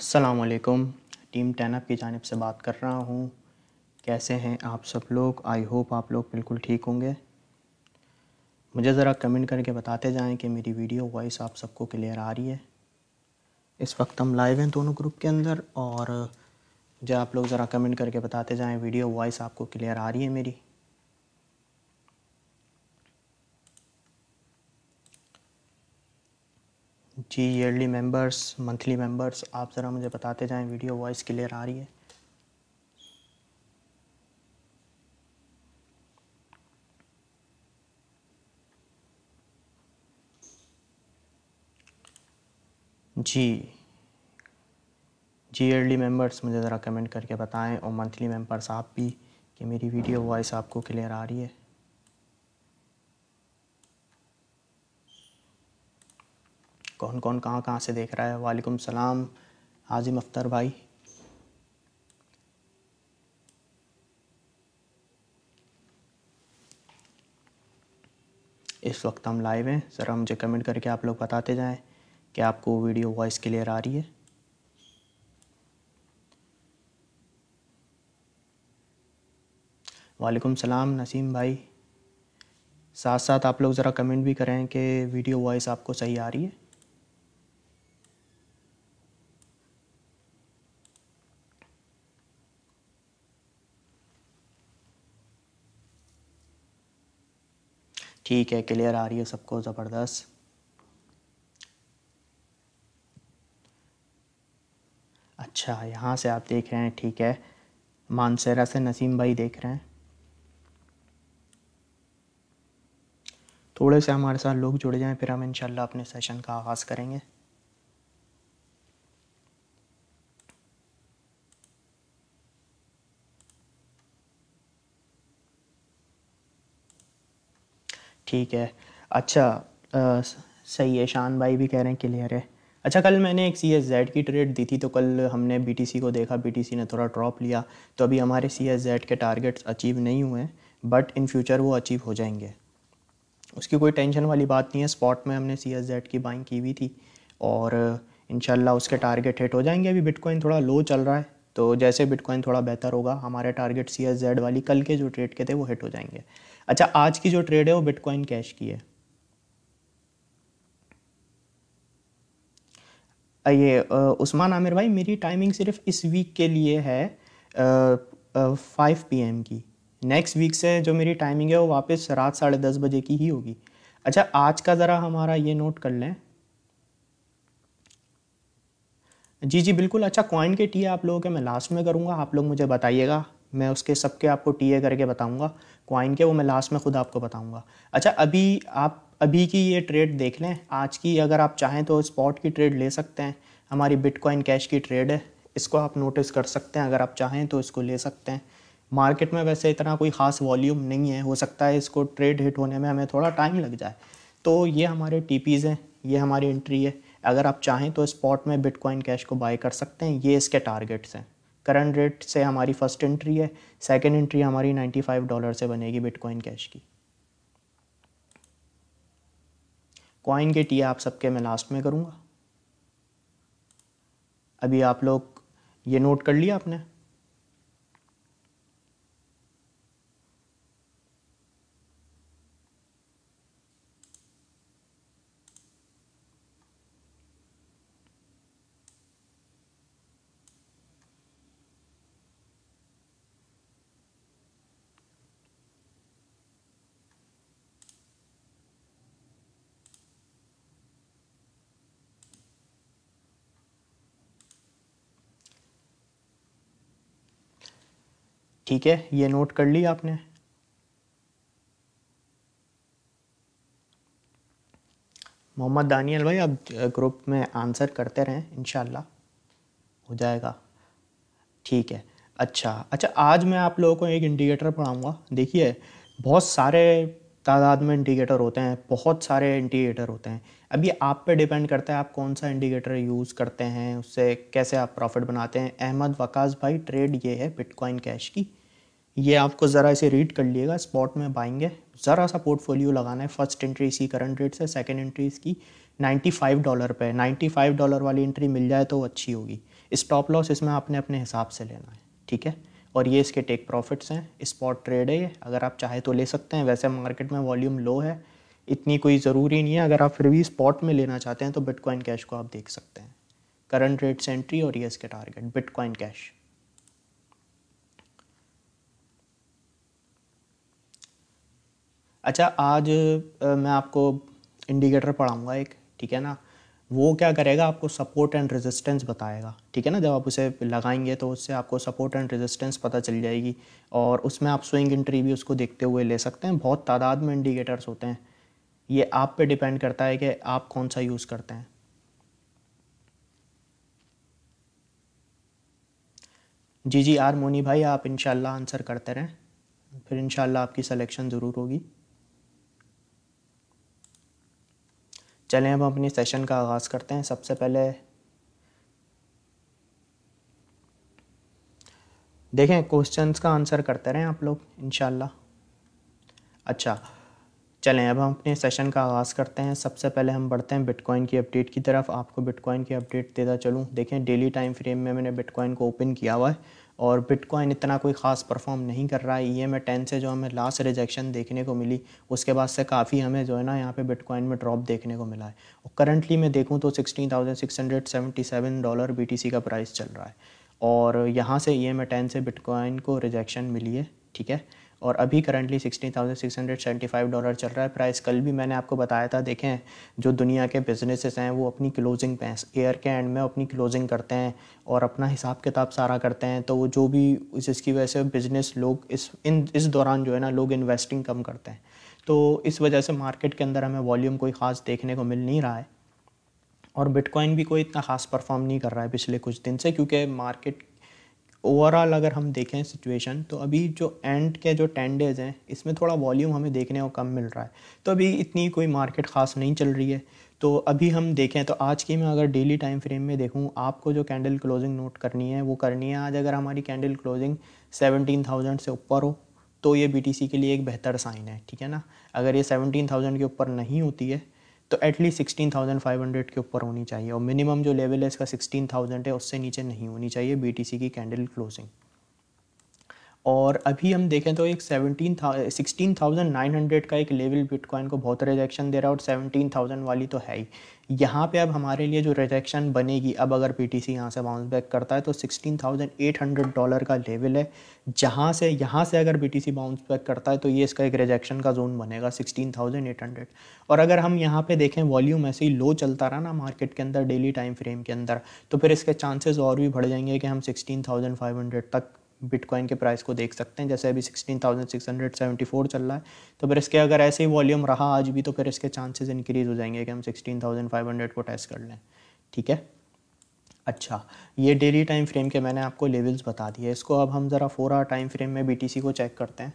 असलकुम टीम टैनअप की जानब से बात कर रहा हूँ कैसे हैं आप सब लोग आई होप आप लोग बिल्कुल ठीक होंगे मुझे ज़रा कमेंट करके बताते जाएं कि मेरी वीडियो वॉइस आप सबको क्लियर आ रही है इस वक्त हम लाइव हैं दोनों ग्रुप के अंदर और मुझे आप लोग ज़रा कमेंट करके बताते जाएं वीडियो वॉइस आपको क्लियर आ रही है मेरी जी ईयरली मेंबर्स मंथली मेंबर्स आप ज़रा मुझे बताते जाएं वीडियो वॉइस क्लियर आ रही है जी जी ईयरली मेंबर्स मुझे ज़रा कमेंट करके बताएं और मंथली मेंबर्स आप भी कि मेरी वीडियो वॉइस आपको क्लियर आ रही है कौन कौन कहाँ कहाँ से देख रहा है वालेकुम सलाम आजिम अख्तर भाई इस वक्त हम लाइव हैं ज़रा मुझे कमेंट करके आप लोग बताते जाएं कि आपको वीडियो वॉइस क्लियर आ रही है वालेकुम सलाम नसीम भाई साथ साथ आप लोग ज़रा कमेंट भी करें कि वीडियो वॉइस आपको सही आ रही है ठीक है क्लियर आ रही है सबको ज़बरदस्त अच्छा यहाँ से आप देख रहे हैं ठीक है मानसेरा से नसीम भाई देख रहे हैं थोड़े से हमारे साथ लोग जुड़ जाएं फिर हम इंशाल्लाह अपने सेशन का आगाज़ करेंगे ठीक है अच्छा आ, सही है शान भाई भी कह रहे हैं क्लियर है अच्छा कल मैंने एक सी एस जेड की ट्रेड दी थी तो कल हमने बी टी सी को देखा बी टी सी ने थोड़ा ड्रॉप लिया तो अभी हमारे सी एस जेड के टारगेट्स अचीव नहीं हुए हैं बट इन फ्यूचर वो अचीव हो जाएंगे उसकी कोई टेंशन वाली बात नहीं है स्पॉट में हमने सी एस जेड की बाइंग की हुई थी और इनशाला उसके टारगेट हिट हो जाएंगे अभी बिटकॉइन थोड़ा लो चल रहा है तो जैसे बिटकॉइन थोड़ा बेहतर होगा हमारे टारगेट सी एस जेड वाली कल के जो ट्रेड के थे वो हिट हो जाएंगे अच्छा आज की जो ट्रेड है वो बिटकॉइन कैश की है ये उस्मान आमिर भाई मेरी टाइमिंग सिर्फ इस वीक के लिए है फाइव पी एम की नेक्स्ट वीक से जो मेरी टाइमिंग है वो वापस रात साढ़े दस बजे की ही होगी अच्छा आज का ज़रा हमारा ये नोट कर लें जी जी बिल्कुल अच्छा कॉइन के टी आप लोगों के मैं लास्ट में करूँगा आप लोग मुझे बताइएगा मैं उसके सबके आपको टी करके बताऊँगा क्वाइन के वो मैं लास्ट में खुद आपको बताऊँगा अच्छा अभी आप अभी की ये ट्रेड देख लें आज की अगर आप चाहें तो स्पॉट की ट्रेड ले सकते हैं हमारी बिटकॉइन कैश की ट्रेड है इसको आप नोटिस कर सकते हैं अगर आप चाहें तो इसको ले सकते हैं मार्केट में वैसे इतना कोई ख़ास वॉल्यूम नहीं है हो सकता है इसको ट्रेड हिट होने में हमें थोड़ा टाइम लग जाए तो ये हमारे टी हैं ये हमारी एंट्री है अगर आप चाहें तो स्पॉट में बिटकॉइन कैश को बाय कर सकते हैं ये इसके टारगेट्स हैं करंट रेट से हमारी फ़र्स्ट एंट्री है सेकेंड एंट्री हमारी फाइव डॉलर से बनेगी बिटकॉइन कैश की कॉइन के टी आप सबके मैं लास्ट में करूँगा अभी आप लोग ये नोट कर लिया आपने ठीक है ये नोट कर ली आपने मोहम्मद दानियल भाई आप ग्रुप में आंसर करते रहें इन हो जाएगा ठीक है अच्छा अच्छा आज मैं आप लोगों को एक इंडिकेटर पढ़ाऊँगा देखिए बहुत सारे तादाद में इंडिकेटर होते हैं बहुत सारे इंडिकेटर होते हैं अब ये आप पे डिपेंड करता है आप कौन सा इंडिकेटर यूज़ करते हैं उससे कैसे आप प्रॉफिट बनाते हैं अहमद वकास भाई ट्रेड ये है बिटकॉइन कैश की ये आपको ज़रा इसे रीड कर लिएगा स्पॉट में पाएंगे ज़रा सा पोर्टफोलियो लगाना है फर्स्ट एंट्री इसकी करंट रेट से सेकेंड एंट्री इसकी 95 डॉलर पे 95 डॉलर वाली एंट्री मिल जाए तो अच्छी होगी स्टॉप लॉस इसमें आपने अपने हिसाब से लेना है ठीक है और ये इसके टेक प्रॉफिट्स हैं स्पॉट ट्रेड है ये अगर आप चाहे तो ले सकते हैं वैसे मार्केट में वॉल्यूम लो है इतनी कोई ज़रूरी नहीं है अगर आप फिर भी स्पॉट में लेना चाहते हैं तो बिटकॉइन कैश को आप देख सकते हैं करंट रेट से एंट्री और ये इसके टारगेट बिटकॉइन कैश अच्छा आज मैं आपको इंडिकेटर पढ़ाऊँगा एक ठीक है ना वो क्या करेगा आपको सपोर्ट एंड रेजिस्टेंस बताएगा ठीक है ना जब आप उसे लगाएंगे तो उससे आपको सपोर्ट एंड रेजिस्टेंस पता चल जाएगी और उसमें आप स्विंग इंट्री भी उसको देखते हुए ले सकते हैं बहुत तादाद में इंडिकेटर्स होते हैं ये आप पे डिपेंड करता है कि आप कौन सा यूज़ करते हैं जी जी आर मोनी भाई आप इनशाला आंसर करते रहें फिर इनशाला आपकी सलेक्शन ज़रूर होगी चलें अब अपने सेशन का आगाज़ करते हैं सबसे पहले देखें क्वेश्चंस का आंसर करते रहें आप लोग इन अच्छा चलें अब हम अपने सेशन का आगाज़ करते हैं सबसे पहले हम बढ़ते हैं बिटकॉइन की अपडेट की तरफ आपको बिटकॉइन की अपडेट देता चलूँ देखें डेली टाइम फ्रेम में मैंने बिटकॉइन को ओपन किया हुआ है और बिटकॉइन इतना कोई ख़ास परफॉर्म नहीं कर रहा है ई एम टेन से जो हमें लास्ट रिजेक्शन देखने को मिली उसके बाद से काफ़ी हमें जो है ना यहाँ पे बिटकॉइन में ड्रॉप देखने को मिला है और करंटली मैं देखूँ तो sixteen thousand six hundred seventy seven dollar B T C का प्राइस चल रहा है और यहाँ से ई एम टेन से बिटकॉइन को रिजेक्शन मिली है ठीक है और अभी currently sixteen thousand six hundred seventy five dollar चल रहा है प्राइस कल भी मैंने आपको बताया था देखें जो दुनिया के बिजनेसेस हैं वो अपनी क्लोजिंग पे ईयर के एंड में अपनी क्लोजिंग करते हैं और अपना हिसाब किताब सारा करते हैं तो वो जो भी जिसकी वजह से बिज़नेस लोग इस इन इस दौरान जो है ना लोग इन्वेस्टिंग कम करते हैं तो इस वजह से मार्केट के अंदर हमें वॉल्यूम कोई ख़ास देखने को मिल नहीं रहा है और बिटकॉइन भी कोई इतना ख़ास परफॉर्म नहीं कर रहा है पिछले कुछ दिन से क्योंकि मार्केट ओवरऑल अगर हम देखें सिचुएशन तो अभी जो एंड के जो टेन डेज़ हैं इसमें थोड़ा वॉल्यूम हमें देखने को कम मिल रहा है तो अभी इतनी कोई मार्केट ख़ास नहीं चल रही है तो अभी हम देखें तो आज की मैं अगर डेली टाइम फ्रेम में देखूँ आपको जो कैंडल क्लोजिंग नोट करनी है वो करनी है आज अगर हमारी कैंडल क्लोजिंग सेवनटीन थाउजेंड से ऊपर हो तो ये बी के लिए एक बेहतर साइन है ठीक है ना अगर ये सेवनटीन थाउजेंड के ऊपर नहीं होती है तो at least sixteen thousand five hundred के ऊपर होनी चाहिए और मिनिमम जो लेवल है इसका सिक्सटीन थाउजेंड है उससे नीचे नहीं होनी चाहिए बी की कैंडल क्लोजिंग और अभी हम देखें तो एक सेवनटीन था सिक्सटीन थाउजेंड नाइन हंड्रेड का एक लेवल बिटकॉइन को बहुत रिजेक्शन दे रहा है और सेवनटीन थाउजेंड वाली तो है ही यहाँ पे अब हमारे लिए जो रिजेक्शन बनेगी अब अगर पी टी सी यहाँ से बाउंस बैक करता है तो sixteen thousand eight hundred dollar का लेवल है जहाँ से यहाँ से अगर B T C bounce back करता है तो ये इसका एक रिजेक्शन का जोन बनेगा सिक्सटीन थाउजेंड एट हंड्रेड और अगर हम यहाँ पे देखें वॉल्यूम ऐसे ही लो चलता रहा ना मार्केट के अंदर डेली टाइम फ्रेम के अंदर तो फिर इसके चांसेस और भी बढ़ जाएंगे कि हम सिक्सटीन थाउजेंड फाइव हंड्रेड तक बिटकॉइन के प्राइस को देख सकते हैं जैसे अभी sixteen thousand six hundred seventy four चल रहा है तो फिर इसके अगर ऐसे ही वॉल्यूम रहा आज भी तो फिर इसके चांसेस इंक्रीज़ हो जाएंगे कि हम सिक्सटीन थाउजेंड फाइव हंड्रेड को टेस्ट कर लें ठीक है अच्छा ये डेली टाइम फ्रेम के मैंने आपको लेवल्स बता दिए इसको अब हम ज़रा फोर आवर टाइम फ्रेम में बी को चेक करते हैं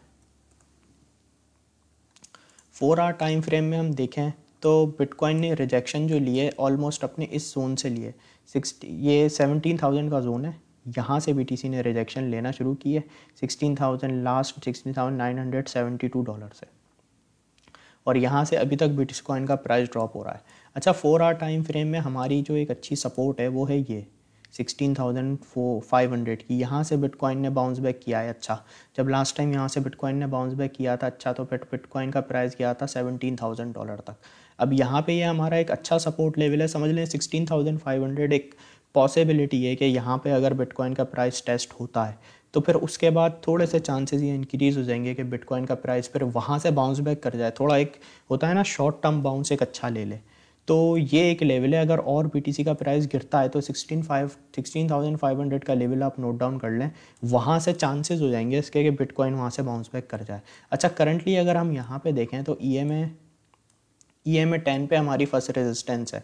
फोर आवर टाइम फ्रेम में हम देखें तो बिटकॉइन ने रिजेक्शन जो लिए ऑलमोस्ट अपने इस जोन से लिए सिक्सटी ये सेवनटीन थाउजेंड का जोन है यहाँ से बीटीसी ने रिजेक्शन लेना शुरू की है sixteen thousand last sixteen thousand nine hundred seventy two dollar से और यहाँ से अभी तक बीटीसी कॉइन का प्राइस ड्रॉप हो रहा है अच्छा फोर आर टाइम फ्रेम में हमारी जो एक अच्छी सपोर्ट है वो है ये sixteen thousand four five hundred की यहाँ से बिटकॉइन ने बाउंस बैक किया है अच्छा जब लास्ट टाइम यहाँ से बिटकॉइन ने बाउंस बैक किया था अच्छा तो बिट बिटकॉइन का प्राइस गया था सेवनटीन थाउजेंड डॉलर तक अब यहाँ पे ये यह हमारा एक अच्छा सपोर्ट लेवल है समझ लें सिक्सटीन थाउजेंड फाइव हंड्रेड एक पॉसिबिलिटी है कि यहाँ पे अगर बिटकॉइन का प्राइस टेस्ट होता है तो फिर उसके बाद थोड़े से चांसेस ये इंक्रीज़ हो जाएंगे कि बिटकॉइन का प्राइस फिर वहाँ से बाउंस बैक कर जाए थोड़ा एक होता है ना शॉर्ट टर्म बाउंस एक अच्छा ले ले तो ये एक लेवल है अगर और बी का प्राइस गिरता है तो sixteen five sixteen thousand five hundred का लेवल आप नोट डाउन कर लें वहाँ से चांसेस हो जाएंगे इसके कि बिटकॉइन वहाँ से बाउंस बैक कर जाए अच्छा करंटली अगर हम यहाँ पे देखें तो E M A E M A ten पर हमारी फर्स्ट रेजिस्टेंस है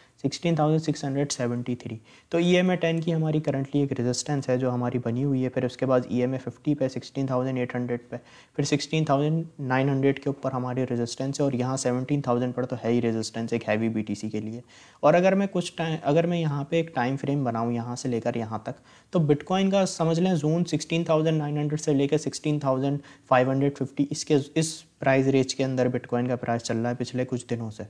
16,673 तो ई एम ए टेन की हमारी करंटली एक रेजिस्टेंस है जो हमारी बनी हुई है फिर उसके बाद ई एम ए फिफ्टी पे 16,800 पे फिर 16,900 के ऊपर हमारी रेजिस्टेंस है और यहाँ 17,000 पर तो है ही रेजिस्टेंस एक हैवी सी के लिए और अगर मैं कुछ टाइम अगर मैं यहाँ पे एक टाइम फ्रेम बनाऊँ यहाँ से लेकर यहाँ तक तो बिटकॉइन का समझ लें जोन हंड्रेड से लेकर फिफ्टी इसके इस प्राइस रेंज के अंदर बिटकॉइन का प्राइस चल रहा है पिछले कुछ दिनों से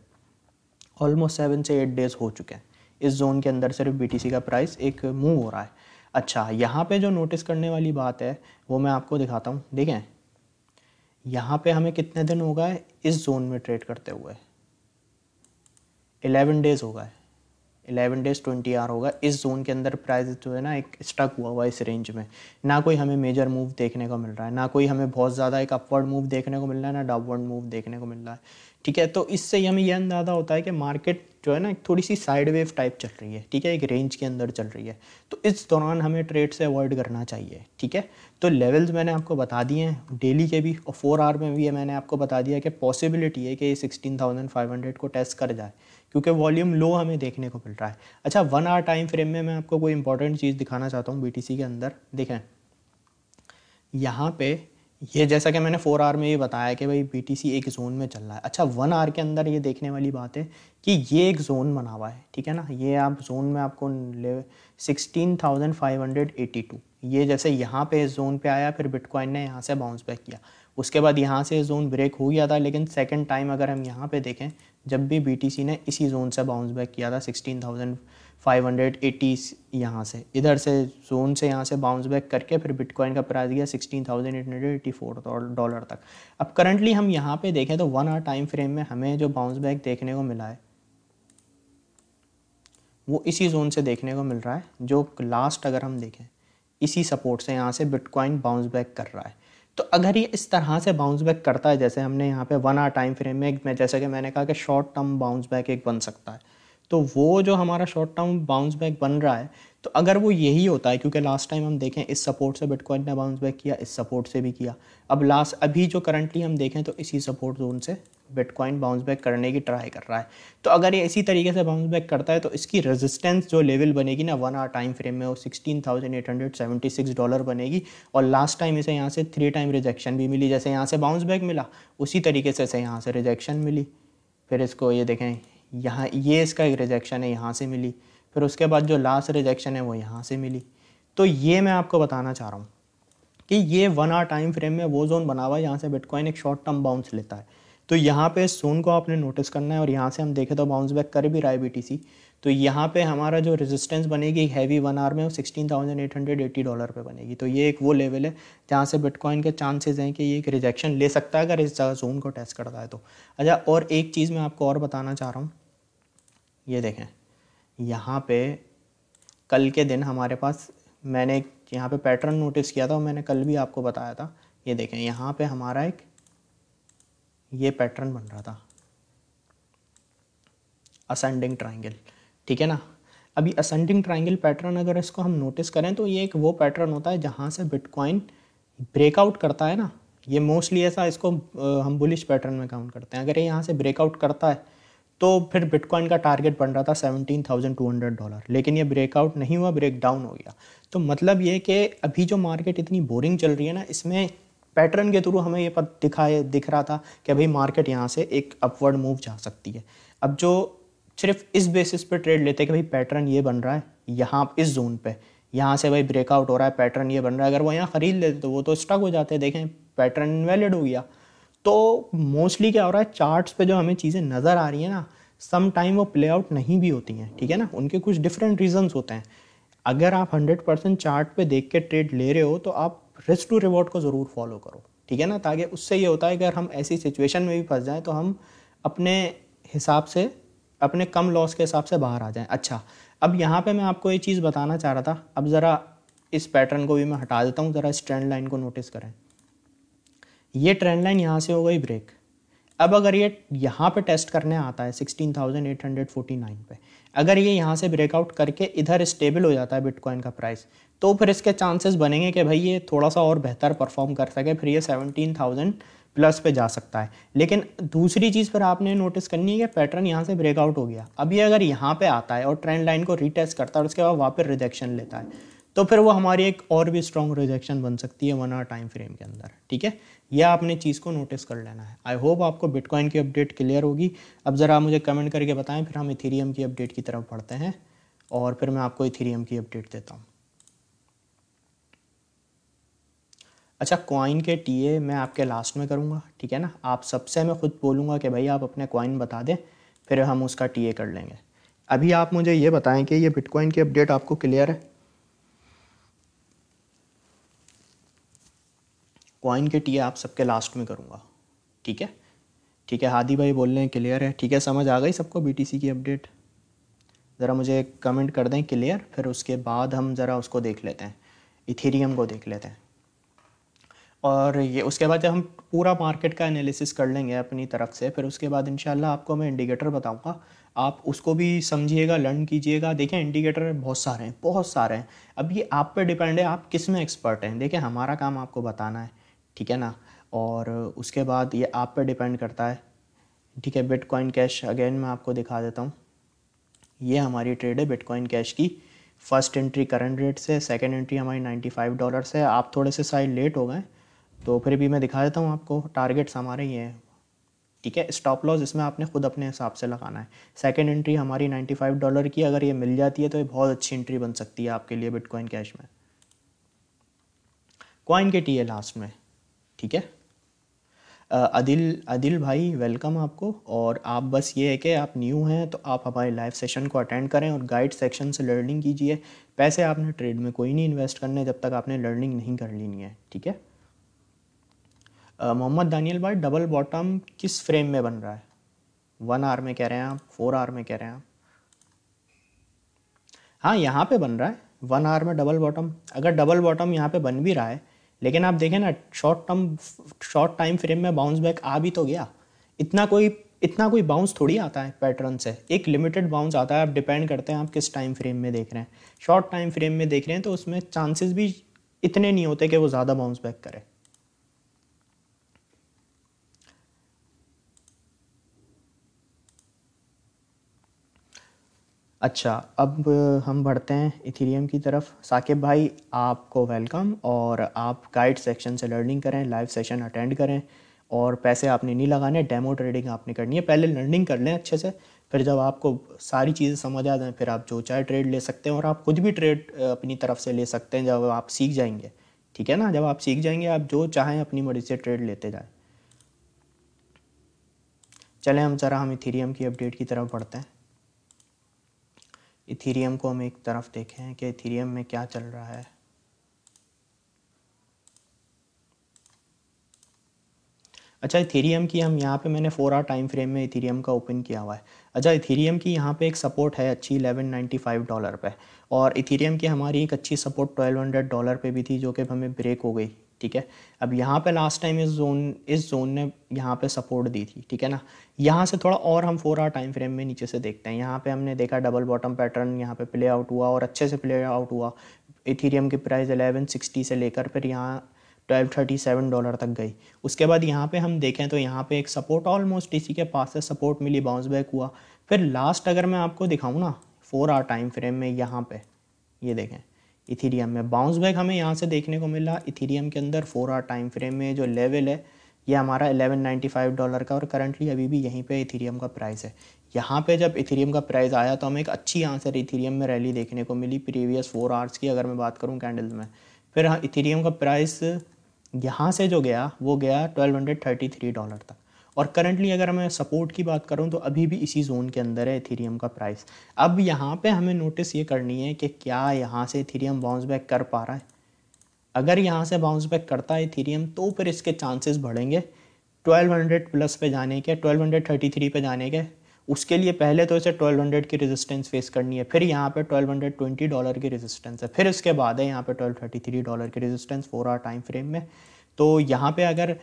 ऑलमोस्ट सेवन से एट डेज हो चुके हैं इस जोन के अंदर सिर्फ बी का प्राइस एक मूव हो रहा है अच्छा यहाँ पे जो नोटिस करने वाली बात है वो मैं आपको दिखाता हूँ देखें यहाँ पे हमें कितने दिन हो गए इस जोन में ट्रेड करते हुए एलेवन डेज़ हो गए इलेवन डेज ट्वेंटी आर होगा इस जोन के अंदर प्राइस जो है ना एक स्टक हुआ हुआ इस रेंज में ना कोई हमें मेजर मूव देखने को मिल रहा है ना कोई हमें बहुत ज़्यादा एक अपवर्ड मूव देखने को मिल रहा है ना डाउनवर्ड मूव देखने को मिल रहा है ठीक है तो इससे हमें यह अंदाज़ा होता है कि मार्केट जो है ना थोड़ी सी साइड वेव टाइप चल रही है ठीक है एक रेंज के अंदर चल रही है तो इस दौरान हमें ट्रेड से अवॉइड करना चाहिए ठीक है तो लेवल्स मैंने आपको बता दिए हैं डेली के भी और फोर आवर में भी मैंने आपको बता दिया कि पॉसिबिलिटी है कि ये सिक्सटीन थाउजेंड फाइव हंड्रेड को टेस्ट कर जाए क्योंकि वॉल्यूम लो हमें देखने को मिल रहा है अच्छा वन आवर टाइम फ्रेम में मैं आपको कोई इंपॉर्टेंट चीज़ दिखाना चाहता हूँ बी के अंदर देखें यहाँ पे ये जैसा कि मैंने फोर आर में ये बताया कि भाई बी एक जोन में चल रहा है अच्छा वन आर के अंदर ये देखने वाली बात है कि ये एक जोन बना हुआ है ठीक है ना ये आप जोन में आपको सिक्सटीन ये जैसे यहाँ पे इस जोन पे आया फिर बिटकॉइन ने यहाँ से बाउंस बैक किया उसके बाद यहाँ से जोन ब्रेक हो गया था लेकिन सेकंड टाइम अगर हम यहाँ पे देखें जब भी बीटीसी ने इसी जोन से बाउंस बैक किया था sixteen thousand five hundred eighty यहाँ से इधर से जोन से यहाँ से बाउंस बैक करके फिर बिटकॉइन का प्राइस गया sixteen thousand eight hundred four dollar तक अब करंटली हम यहाँ पे देखें तो वन आवर टाइम फ्रेम में हमें जो बाउंस बैक देखने को मिला है वो इसी जोन से देखने को मिल रहा है जो लास्ट अगर हम देखें इसी सपोर्ट से यहाँ से बिटकॉइन बाउंस बैक कर रहा है तो अगर ये इस तरह से बाउंस बैक करता है जैसे हमने यहाँ पे वन आर टाइम फ्रेम में एक जैसे कि मैंने कहा कि शॉर्ट टर्म बाउंस बैक एक बन सकता है तो वो जो हमारा शॉर्ट टर्म बाउंस बैक बन रहा है तो अगर वो यही होता है क्योंकि लास्ट टाइम हम देखें इस सपोर्ट से बिटकॉइन ने बाउंस बैक किया इस सपोर्ट से भी किया अब लास्ट अभी जो करंटली हम देखें तो इसी सपोर्ट जोन से बिटकॉइन बाउंस बैक करने की ट्राई कर रहा है तो अगर ये इसी तरीके से बाउंस बैक करता है तो इसकी रेजिस्टेंस जो लेवल बनेगी ना वन आर टाइम फ्रेम में वो sixteen thousand eight hundred seventy six dollar बनेगी और लास्ट टाइम इसे यहाँ से थ्री टाइम रिजेक्शन भी मिली जैसे यहाँ से बाउंस बैक मिला उसी तरीके से इसे यहाँ से रिजेक्शन मिली फिर इसको ये देखें यहाँ ये इसका एक रिजेक्शन है यहाँ से मिली फिर उसके बाद जो लास्ट रिजेक्शन है वो यहाँ से मिली तो ये मैं आपको बताना चाह रहा हूँ कि ये वन आवर टाइम फ्रेम में वो जोन बना हुआ है यहाँ से बिटकॉइन एक शॉर्ट टर्म बाउंस लेता है तो यहाँ पे इस जोन को आपने नोटिस करना है और यहाँ से हम देखें तो बाउंस बैक कर भी रहा है बी तो यहाँ पे हमारा जो रेजिस्टेंस बनेगी हैवी वन आवर में वो sixteen thousand eight hundred eighty dollar पर बनेगी तो ये एक वो लेवल है जहाँ से बिटकॉइन के चांसेस हैं कि ये एक रिजेक्शन ले सकता है अगर इस जोन को टेस्ट करता है तो अच्छा और एक चीज़ मैं आपको और बताना चाह रहा हूँ ये देखें यहाँ पे कल के दिन हमारे पास मैंने यहाँ पे पैटर्न नोटिस किया था और मैंने कल भी आपको बताया था ये देखें यहाँ पे हमारा एक ये पैटर्न बन रहा था असेंडिंग ट्राइंगल ठीक है ना अभी असेंडिंग ट्राइंगल पैटर्न अगर इसको हम नोटिस करें तो ये एक वो पैटर्न होता है जहाँ से बिटकॉइन ब्रेकआउट करता है ना ये मोस्टली ऐसा इसको हम बुलिश पैटर्न में काउंट करते हैं अगर ये यहाँ से ब्रेकआउट करता है तो फिर बिटकॉइन का टारगेट बन रहा था seventeen thousand two hundred dollar लेकिन ये ब्रेकआउट नहीं हुआ ब्रेक डाउन हो गया तो मतलब ये कि अभी जो मार्केट इतनी बोरिंग चल रही है ना इसमें पैटर्न के थ्रू हमें ये पता दिखाए दिख रहा था कि भाई मार्केट यहाँ से एक अपवर्ड मूव जा सकती है अब जो सिर्फ इस बेसिस पर ट्रेड लेते हैं कि भाई पैटर्न ये बन रहा है यहाँ इस जोन पे यहाँ से भाई ब्रेकआउट हो रहा है पैटर्न ये बन रहा है अगर वो यहाँ ख़रीद लेते तो वो तो स्टक हो जाते हैं देखें पैटर्न वैलिड हो गया तो मोस्टली क्या हो रहा है चार्ट्स पे जो हमें चीज़ें नज़र आ रही हैं ना सम टाइम वो प्ले आउट नहीं भी होती हैं ठीक है ना उनके कुछ डिफरेंट रीजंस होते हैं अगर आप हंड्रेड परसेंट चार्ट पे देख के ट्रेड ले रहे हो तो आप रिस्क टू रिवॉर्ड को ज़रूर फॉलो करो ठीक है ना ताकि उससे ये होता है अगर हम ऐसी सिचुएशन में भी फंस जाएँ तो हम अपने हिसाब से अपने कम लॉस के हिसाब से बाहर आ जाएँ अच्छा अब यहाँ पर मैं आपको ये चीज़ बताना चाह रहा था अब ज़रा इस पैटर्न को भी मैं हटा देता हूँ ज़रा इस ट्रेंड लाइन को नोटिस करें ये ट्रेंड लाइन यहाँ से हो गई ब्रेक अब अगर ये यहाँ पे टेस्ट करने आता है 16,849 पे अगर ये यहाँ से ब्रेकआउट करके इधर स्टेबल हो जाता है बिटकॉइन का प्राइस तो फिर इसके चांसेस बनेंगे कि भाई ये थोड़ा सा और बेहतर परफॉर्म कर सके फिर ये 17,000 प्लस पे जा सकता है लेकिन दूसरी चीज़ पर आपने नोटिस करनी है कि पैटर्न यहाँ से ब्रेकआउट हो गया अब ये अगर यहाँ पर आता है और ट्रेंड लाइन को रिटेस्ट करता है और उसके बाद वापस रिजेक्शन लेता है तो फिर वो हमारी एक और भी स्ट्रॉन्ग रिजेक्शन बन सकती है वन आवर टाइम फ्रेम के अंदर ठीक है यह आपने चीज़ को नोटिस कर लेना है आई होप आपको बिटकॉइन की अपडेट क्लियर होगी अब ज़रा मुझे कमेंट करके बताएं फिर हम इथीरियम की अपडेट की तरफ पढ़ते हैं और फिर मैं आपको इथीरियम की अपडेट देता हूँ अच्छा क्वाइन के टीए मैं आपके लास्ट में करूँगा ठीक है ना आप सबसे मैं खुद बोलूँगा कि भाई आप अपने क्वाइन बता दें फिर हम उसका टीए कर लेंगे अभी आप मुझे ये बताएं कि ये बिटकॉइन की अपडेट आपको क्लियर है कॉइन के टी आप सबके लास्ट में करूँगा ठीक है ठीक है हादी भाई बोल रहे हैं क्लियर है ठीक है समझ आ गई सबको बी की अपडेट ज़रा मुझे कमेंट कर दें क्लियर फिर उसके बाद हम ज़रा उसको देख लेते हैं इथेरियम को देख लेते हैं और ये उसके बाद जब हम पूरा मार्केट का एनालिसिस कर लेंगे अपनी तरफ से फिर उसके बाद इन आपको मैं इंडिकेटर बताऊँगा आप उसको भी समझिएगा लर्न कीजिएगा देखें इंडिकेटर बहुत सारे हैं बहुत सारे हैं अब ये आप पे डिपेंड है आप किस में एक्सपर्ट हैं देखें हमारा काम आपको बताना है ठीक है ना और उसके बाद ये आप पर डिपेंड करता है ठीक है बिटकॉइन कैश अगेन मैं आपको दिखा देता हूँ ये हमारी ट्रेड है बिटकॉइन कैश की फ़र्स्ट एंट्री करंट रेट से सेकेंड एंट्री हमारी नाइन्टी फाइव डॉलर से आप थोड़े से साइड लेट हो गए तो फिर भी मैं दिखा देता हूँ आपको टारगेट्स हमारे ये हैं ठीक है स्टॉप लॉस इसमें आपने खुद अपने हिसाब से लगाना है सेकेंड एंट्री हमारी नाइन्टी फाइव डॉलर की अगर ये मिल जाती है तो ये बहुत अच्छी एंट्री बन सकती है आपके लिए बिटकॉइन कैश में कॉइन के टी है लास्ट में ठीक है अदिल अदिल भाई वेलकम आपको और आप बस ये है कि आप न्यू हैं तो आप हमारे लाइव सेशन को अटेंड करें और गाइड सेक्शन से लर्निंग कीजिए पैसे आपने ट्रेड में कोई नहीं इन्वेस्ट करने जब तक आपने लर्निंग नहीं कर लेनी है ठीक है मोहम्मद दानियल भाई डबल बॉटम किस फ्रेम में बन रहा है वन आर में कह रहे हैं आप फोर आर में कह रहे हैं आप हाँ यहाँ पे बन रहा है वन आर में डबल बॉटम अगर डबल बॉटम यहाँ पे बन भी रहा है लेकिन आप देखें ना short term short time frame में बाउंस बैक आ भी तो गया इतना कोई इतना कोई बाउंस थोड़ी आता है पैटर्न से एक लिमिटेड बाउंस आता है आप डिपेंड करते हैं आप किस टाइम फ्रेम में देख रहे हैं शॉर्ट टाइम फ्रेम में देख रहे हैं तो उसमें चांसेस भी इतने नहीं होते कि वो ज़्यादा बाउंस बैक करें अच्छा अब हम बढ़ते हैं इथेरियम की तरफ साकिब भाई आपको वेलकम और आप गाइड सेक्शन से लर्निंग करें लाइव सेशन अटेंड करें और पैसे आपने नहीं लगाने डेमो ट्रेडिंग आपने करनी है पहले लर्निंग कर लें अच्छे से फिर जब आपको सारी चीज़ें समझ आ जाएँ फिर आप जो चाहे ट्रेड ले सकते हैं और आप खुद भी ट्रेड अपनी तरफ से ले सकते हैं जब आप सीख जाएंगे ठीक है ना जब आप सीख जाएंगे आप जो चाहें अपनी मर्ज़ी से ट्रेड लेते जाएँ चलें हम ज़रा हम इथेरियम की अपडेट की तरफ बढ़ते हैं इथीरियम को हम एक तरफ देखें कि इथीरियम में क्या चल रहा है अच्छा इथीरियम की हम यहाँ पे मैंने फोर आर टाइम फ्रेम में इथीरियम का ओपन किया हुआ है अच्छा इथीरियम की यहाँ पे एक सपोर्ट है अच्छी 1195 डॉलर पे और इथीरियम की हमारी एक अच्छी सपोर्ट 1200 डॉलर पे भी थी जो कि हमें ब्रेक हो गई ठीक है अब यहाँ पे लास्ट टाइम इस जोन इस जोन ने यहाँ पे सपोर्ट दी थी ठीक है ना यहाँ से थोड़ा और हम फोर आवर टाइम फ्रेम में नीचे से देखते हैं यहाँ पे हमने देखा डबल बॉटम पैटर्न यहाँ पे प्ले आउट हुआ और अच्छे से प्ले आउट हुआ इथीरियम की प्राइस 1160 से लेकर फिर यहाँ 1237 डॉलर तक गई उसके बाद यहाँ पे हम देखें तो यहाँ पे एक सपोर्ट ऑलमोस्ट इसी के पास से सपोर्ट मिली बाउंस बैक हुआ फिर लास्ट अगर मैं आपको दिखाऊँ ना फोर आवर टाइम फ्रेम में यहाँ पे ये देखें इथीरियम में बाउंस बैक हमें यहाँ से देखने को मिला इथीरियम के अंदर फोर आर टाइम फ्रेम में जो लेवल है ये हमारा 1195 डॉलर का और करंटली अभी भी यहीं पे इथीरियम का प्राइस है यहाँ पे जब इथीरियम का प्राइस आया तो हमें एक अच्छी यहाँ से इथीरियम में रैली देखने को मिली प्रीवियस फोर आवर्स की अगर मैं बात करूँ कैंडल में फिर हाँ इथीरियम का प्राइस यहाँ से जो गया वो गया थ्री डॉलर तक और करंटली अगर मैं सपोर्ट की बात करूँ तो अभी भी इसी जोन के अंदर है इथेरियम का प्राइस अब यहाँ पे हमें नोटिस ये करनी है कि क्या यहाँ से इथेरियम बाउंस बैक कर पा रहा है अगर यहाँ से बाउंस बैक करता है इथेरियम तो फिर इसके चांसेस बढ़ेंगे 1200 प्लस पे जाने के 1233 पे जाने के उसके लिए पहले तो इसे 1200 की रेजिस्टेंस फेस करनी है फिर यहाँ पे 1220 डॉलर की रेजिस्टेंस है फिर इसके बाद है यहाँ पे 1233 डॉलर की resistance four hour time frame में तो यहाँ पे अगर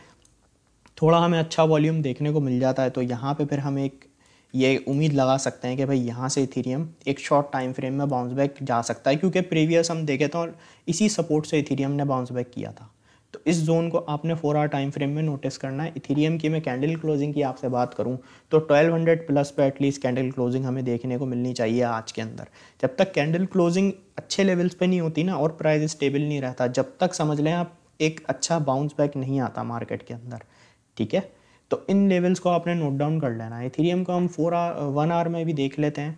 थोड़ा हमें अच्छा वॉल्यूम देखने को मिल जाता है तो यहाँ पे फिर हम एक ये उम्मीद लगा सकते हैं कि भाई यहाँ से इथीरियम एक शॉर्ट टाइम फ्रेम में बाउंस बैक जा सकता है क्योंकि प्रीवियस हम देखे थे और इसी सपोर्ट से इथीरियम ने बाउंस बैक किया था तो इस जोन को आपने फोर आवर टाइम फ्रेम में नोटिस करना है इथेरियम की मैं कैंडल क्लोजिंग की आपसे बात करूं तो 1200 प्लस पे एटलीस्ट कैंडल क्लोजिंग हमें देखने को मिलनी चाहिए आज के अंदर जब तक कैंडल क्लोजिंग अच्छे लेवल्स पे नहीं होती ना और प्राइस स्टेबल नहीं रहता जब तक समझ लें आप एक अच्छा बाउंस बैक नहीं आता मार्केट के अंदर ठीक है तो इन लेवल्स को आपने नोट डाउन कर लेना है इथीरियम को हम फोर आर वन आर में भी देख लेते हैं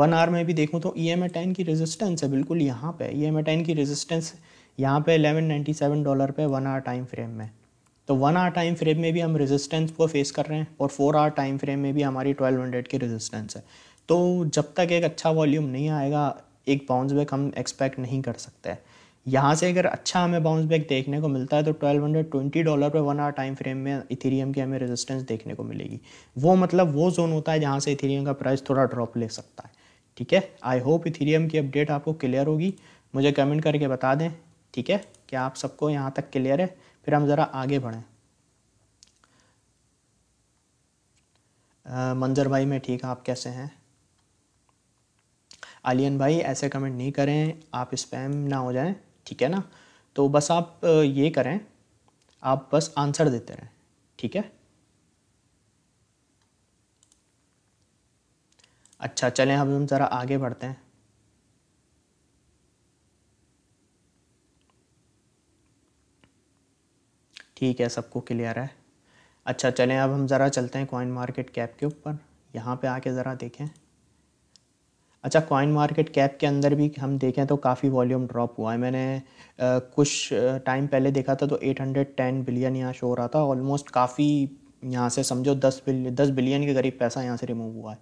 वन आर में भी देखूँ तो ई एम टेन की रेजिस्टेंस है बिल्कुल यहाँ पे ई एम टेन की रेजिस्टेंस यहाँ पे एलेवन नाइन्टी सेवन डॉलर पे वन आर टाइम फ्रेम में तो वन आर टाइम फ्रेम में भी हम रेजिस्टेंस को फेस कर रहे हैं और फोर आर टाइम फ्रेम में भी हमारी ट्वेल्व हंड्रेड की रेजिस्टेंस है तो जब तक एक अच्छा वॉल्यूम नहीं आएगा एक बाउंस बैक हम एक्सपेक्ट नहीं कर सकते हैं यहाँ से अगर अच्छा हमें बाउंस बैक देखने को मिलता है तो 1220 डॉलर पर वन आवर टाइम फ्रेम में इथेरियम की हमें रेजिस्टेंस देखने को मिलेगी वो मतलब वो जोन होता है जहाँ से इथेरियम का प्राइस थोड़ा ड्रॉप ले सकता है ठीक है आई होप इथेरियम की अपडेट आपको क्लियर होगी मुझे कमेंट करके बता दें ठीक है क्या आप सबको यहाँ तक क्लियर है फिर हम ज़रा आगे बढ़ें मंजर भाई मैं ठीक आप कैसे हैं आलियन भाई ऐसे कमेंट नहीं करें आप स्पैम ना हो जाएं ठीक है ना तो बस आप ये करें आप बस आंसर देते रहें ठीक है अच्छा चलें अब हम ज़रा आगे बढ़ते हैं ठीक है सबको क्लियर है अच्छा चलें अब हम ज़रा चलते हैं कॉइन मार्केट कैप के ऊपर यहाँ पे आके ज़रा देखें अच्छा कॉइन मार्केट कैप के अंदर भी हम देखें तो काफ़ी वॉल्यूम ड्रॉप हुआ है मैंने आ, कुछ टाइम पहले देखा था तो 810 बिलियन यहाँ शो हो रहा था ऑलमोस्ट काफ़ी यहाँ से समझो 10 बिलियन दस बिलियन के करीब पैसा यहाँ से रिमूव हुआ है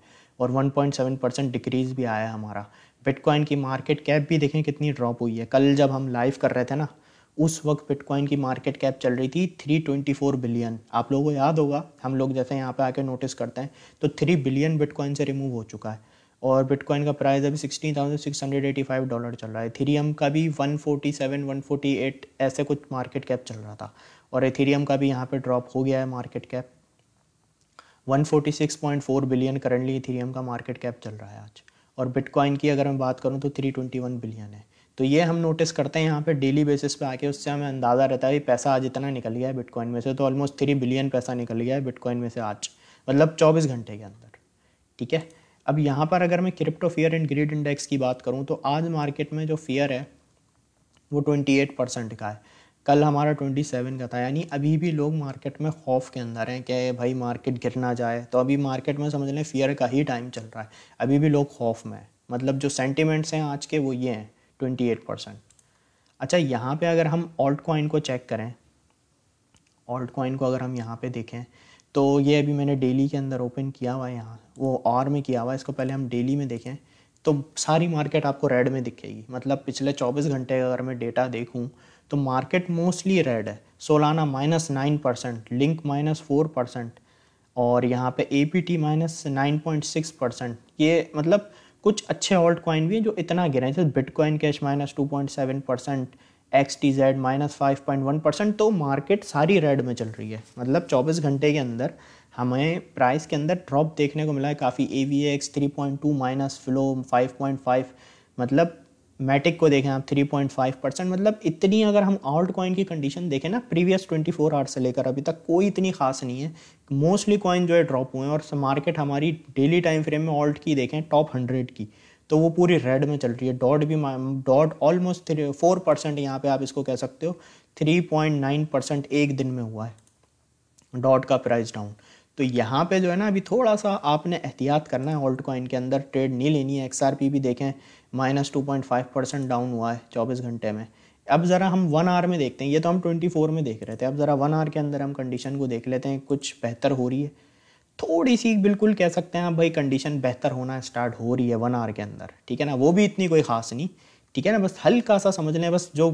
और 1.7 परसेंट डिक्रीज भी आया है हमारा बिटकॉइन की मार्केट कैप भी देखें कितनी ड्रॉप हुई है कल जब हम लाइव कर रहे थे ना उस वक्त बिटकॉइन की मार्केट कैप चल रही थी 324 बिलियन आप लोगों को याद होगा हम लोग जैसे यहाँ पे आके नोटिस करते हैं तो 3 बिलियन बिटकॉइन से रिमूव हो चुका है और बिटकॉइन का प्राइस अभी sixteen thousand six hundred eighty five dollar चल रहा है इथेरियम का भी one forty seven one forty eight ऐसे कुछ मार्केट कैप चल रहा था और इथेरियम का भी यहाँ पर ड्रॉप हो गया है market cap one forty six point four billion currently Ethereum का मार्केट कैप चल रहा है आज और बिटकॉइन की अगर मैं बात करूँ तो थ्री ट्वेंटी वन बिलियन है तो ये हम नोटिस करते हैं यहाँ पे डेली बेसिस पे आके उससे हमें अंदाज़ा रहता है कि पैसा आज इतना निकल गया है बिटकॉइन में से तो ऑलमोस्ट थ्री बिलियन पैसा निकल गया है बिटकॉइन में से आज मतलब चौबीस घंटे के अंदर ठीक है अब यहाँ पर अगर मैं crypto fear and greed index की बात करूँ तो आज मार्केट में जो फियर है वो ट्वेंटी एट परसेंट का है कल हमारा ट्वेंटी सेवन का था यानी अभी भी लोग मार्केट में खौफ के अंदर हैं कि भाई मार्केट गिर ना जाए तो अभी मार्केट में समझ लें फियर का ही टाइम चल रहा है अभी भी लोग खौफ में हैं मतलब जो सेंटिमेंट्स हैं आज के वो ये हैं ट्वेंटी एट परसेंट अच्छा यहाँ पर अगर हम ऑल्ट कॉइन को चेक करें ऑल्ट कॉइन को अगर हम यहाँ पर देखें तो ये अभी मैंने डेली के अंदर ओपन किया हुआ है यहाँ वो और में किया हुआ है इसको पहले हम डेली में देखें तो सारी मार्केट आपको रेड में दिखेगी मतलब पिछले 24 घंटे का अगर मैं डेटा देखूं तो मार्केट मोस्टली रेड है Solana minus nine percent link minus four percent और यहाँ पे A P T minus nine point six percent ये मतलब कुछ अच्छे ऑल्ट कॉइन भी हैं जो इतना गिरे हैं जैसे Bitcoin cash minus two point seven percent X T Z minus five point one percent तो मार्केट सारी रेड में चल रही है मतलब चौबीस घंटे के अंदर हमें प्राइस के अंदर ड्रॉप देखने को मिला है काफ़ी A V X three point two minus flow five point five मतलब मैटिक को देखें आप थ्री पॉइंट फाइव परसेंट मतलब इतनी अगर हम ऑल्ट कॉइन की कंडीशन देखें ना प्रीवियस ट्वेंटी फोर आवर्स से लेकर अभी तक कोई इतनी खास नहीं है मोस्टली कॉइन जो है ड्रॉप हुए हैं और मार्केट हमारी डेली टाइम फ्रेम में ऑल्ट की देखें टॉप हंड्रेड की तो वो पूरी रेड में चल रही है डॉट भी dot almost three four percent यहाँ पर आप इसको कह सकते हो थ्री पॉइंट नाइन परसेंट एक दिन में हुआ है डॉट का प्राइस डाउन तो यहाँ पे जो है ना अभी थोड़ा सा आपने एहतियात करना है ऑल्ट कॉइन के अंदर ट्रेड नहीं लेनी है एक्सआरपी भी देखें minus two point five percent down हुआ है चौबीस घंटे में अब ज़रा हम वन आवर में देखते हैं ये तो हम ट्वेंटी फोर में देख रहे थे अब ज़रा वन आवर के अंदर हम कंडीशन को देख लेते हैं कुछ बेहतर हो रही है थोड़ी सी बिल्कुल कह सकते हैं भाई कंडीशन बेहतर होना स्टार्ट हो रही है वन आवर के अंदर ठीक है ना वो भी इतनी कोई ख़ास नहीं ठीक है ना बस हल्का सा समझ लें बस जो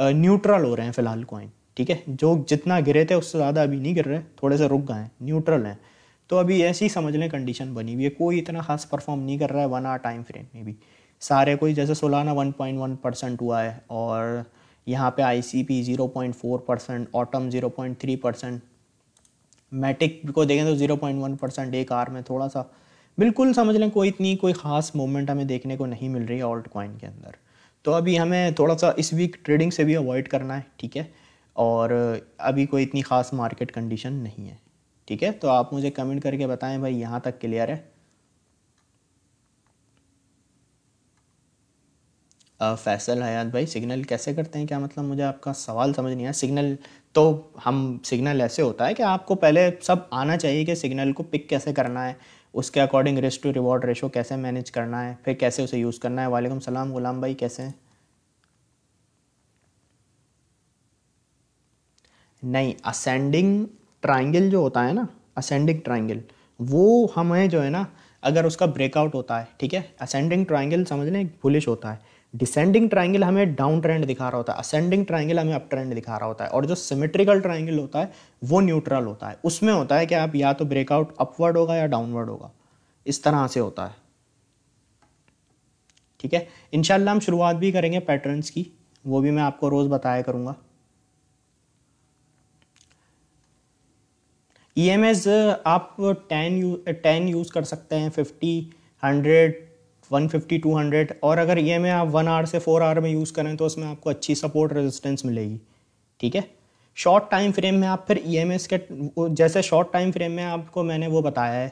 न्यूट्रल हो रहे हैं फिलहाल कॉइन ठीक है जो जितना गिरे थे उससे ज़्यादा अभी नहीं गिर रहे थोड़े से रुक गए हैं न्यूट्रल हैं तो अभी ऐसी समझ लें कंडीशन बनी हुई है कोई इतना खास परफॉर्म नहीं कर रहा है वन आवर टाइम फ्रेम में भी सारे कोई जैसे Solana one point one percent हुआ है और यहाँ पे I C P zero point four percent atom zero point three percent Matic को देखें तो जीरो पॉइंट वन परसेंट एक आर में थोड़ा सा बिल्कुल समझ लें कोई इतनी कोई ख़ास मूवमेंट हमें देखने को नहीं मिल रही है ऑल्ट कॉइन के अंदर तो अभी हमें थोड़ा सा इस वीक ट्रेडिंग से भी अवॉइड करना है ठीक है और अभी कोई इतनी ख़ास मार्केट कंडीशन नहीं है ठीक है तो आप मुझे कमेंट करके बताएं भाई यहाँ तक क्लियर है फैसल हयात भाई सिग्नल कैसे करते हैं क्या मतलब मुझे आपका सवाल समझ नहीं आया सिग्नल तो हम सिग्नल ऐसे होता है कि आपको पहले सब आना चाहिए कि सिग्नल को पिक कैसे करना है उसके according risk to reward ratio कैसे मैनेज करना है फिर कैसे उसे यूज़ करना है वालेकुम सलाम गुलाम भाई कैसे हैं नहीं असेंडिंग ट्राइंगल जो होता है ना असेंडिंग ट्राइंगल वो हमें जो है ना अगर उसका ब्रेकआउट होता है ठीक है असेंडिंग ट्राइंगल समझ लें बुलिश होता है डिसेंडिंग ट्राइंगल हमें डाउन ट्रेंड दिखा रहा होता है असेंडिंग ट्राइंगल हमें अप ट्रेंड दिखा रहा होता है और जो सिमेट्रिकल ट्राइंगल होता है वो न्यूट्रल होता है उसमें होता है कि आप या तो ब्रेकआउट अपवर्ड होगा या डाउनवर्ड होगा इस तरह से होता है ठीक है इनशाला हम शुरुआत भी करेंगे पैटर्न्स की वो भी मैं आपको रोज़ बताया करूंगा ई e आप टेन यू टेन यूज़ कर सकते हैं fifty hundred one fifty two hundred और अगर ई आप वन आवर से फोर आवर में यूज़ करें तो उसमें आपको अच्छी सपोर्ट रेजिस्टेंस मिलेगी ठीक है शॉर्ट टाइम फ्रेम में आप फिर ई e के जैसे शॉर्ट टाइम फ्रेम में आपको मैंने वो बताया है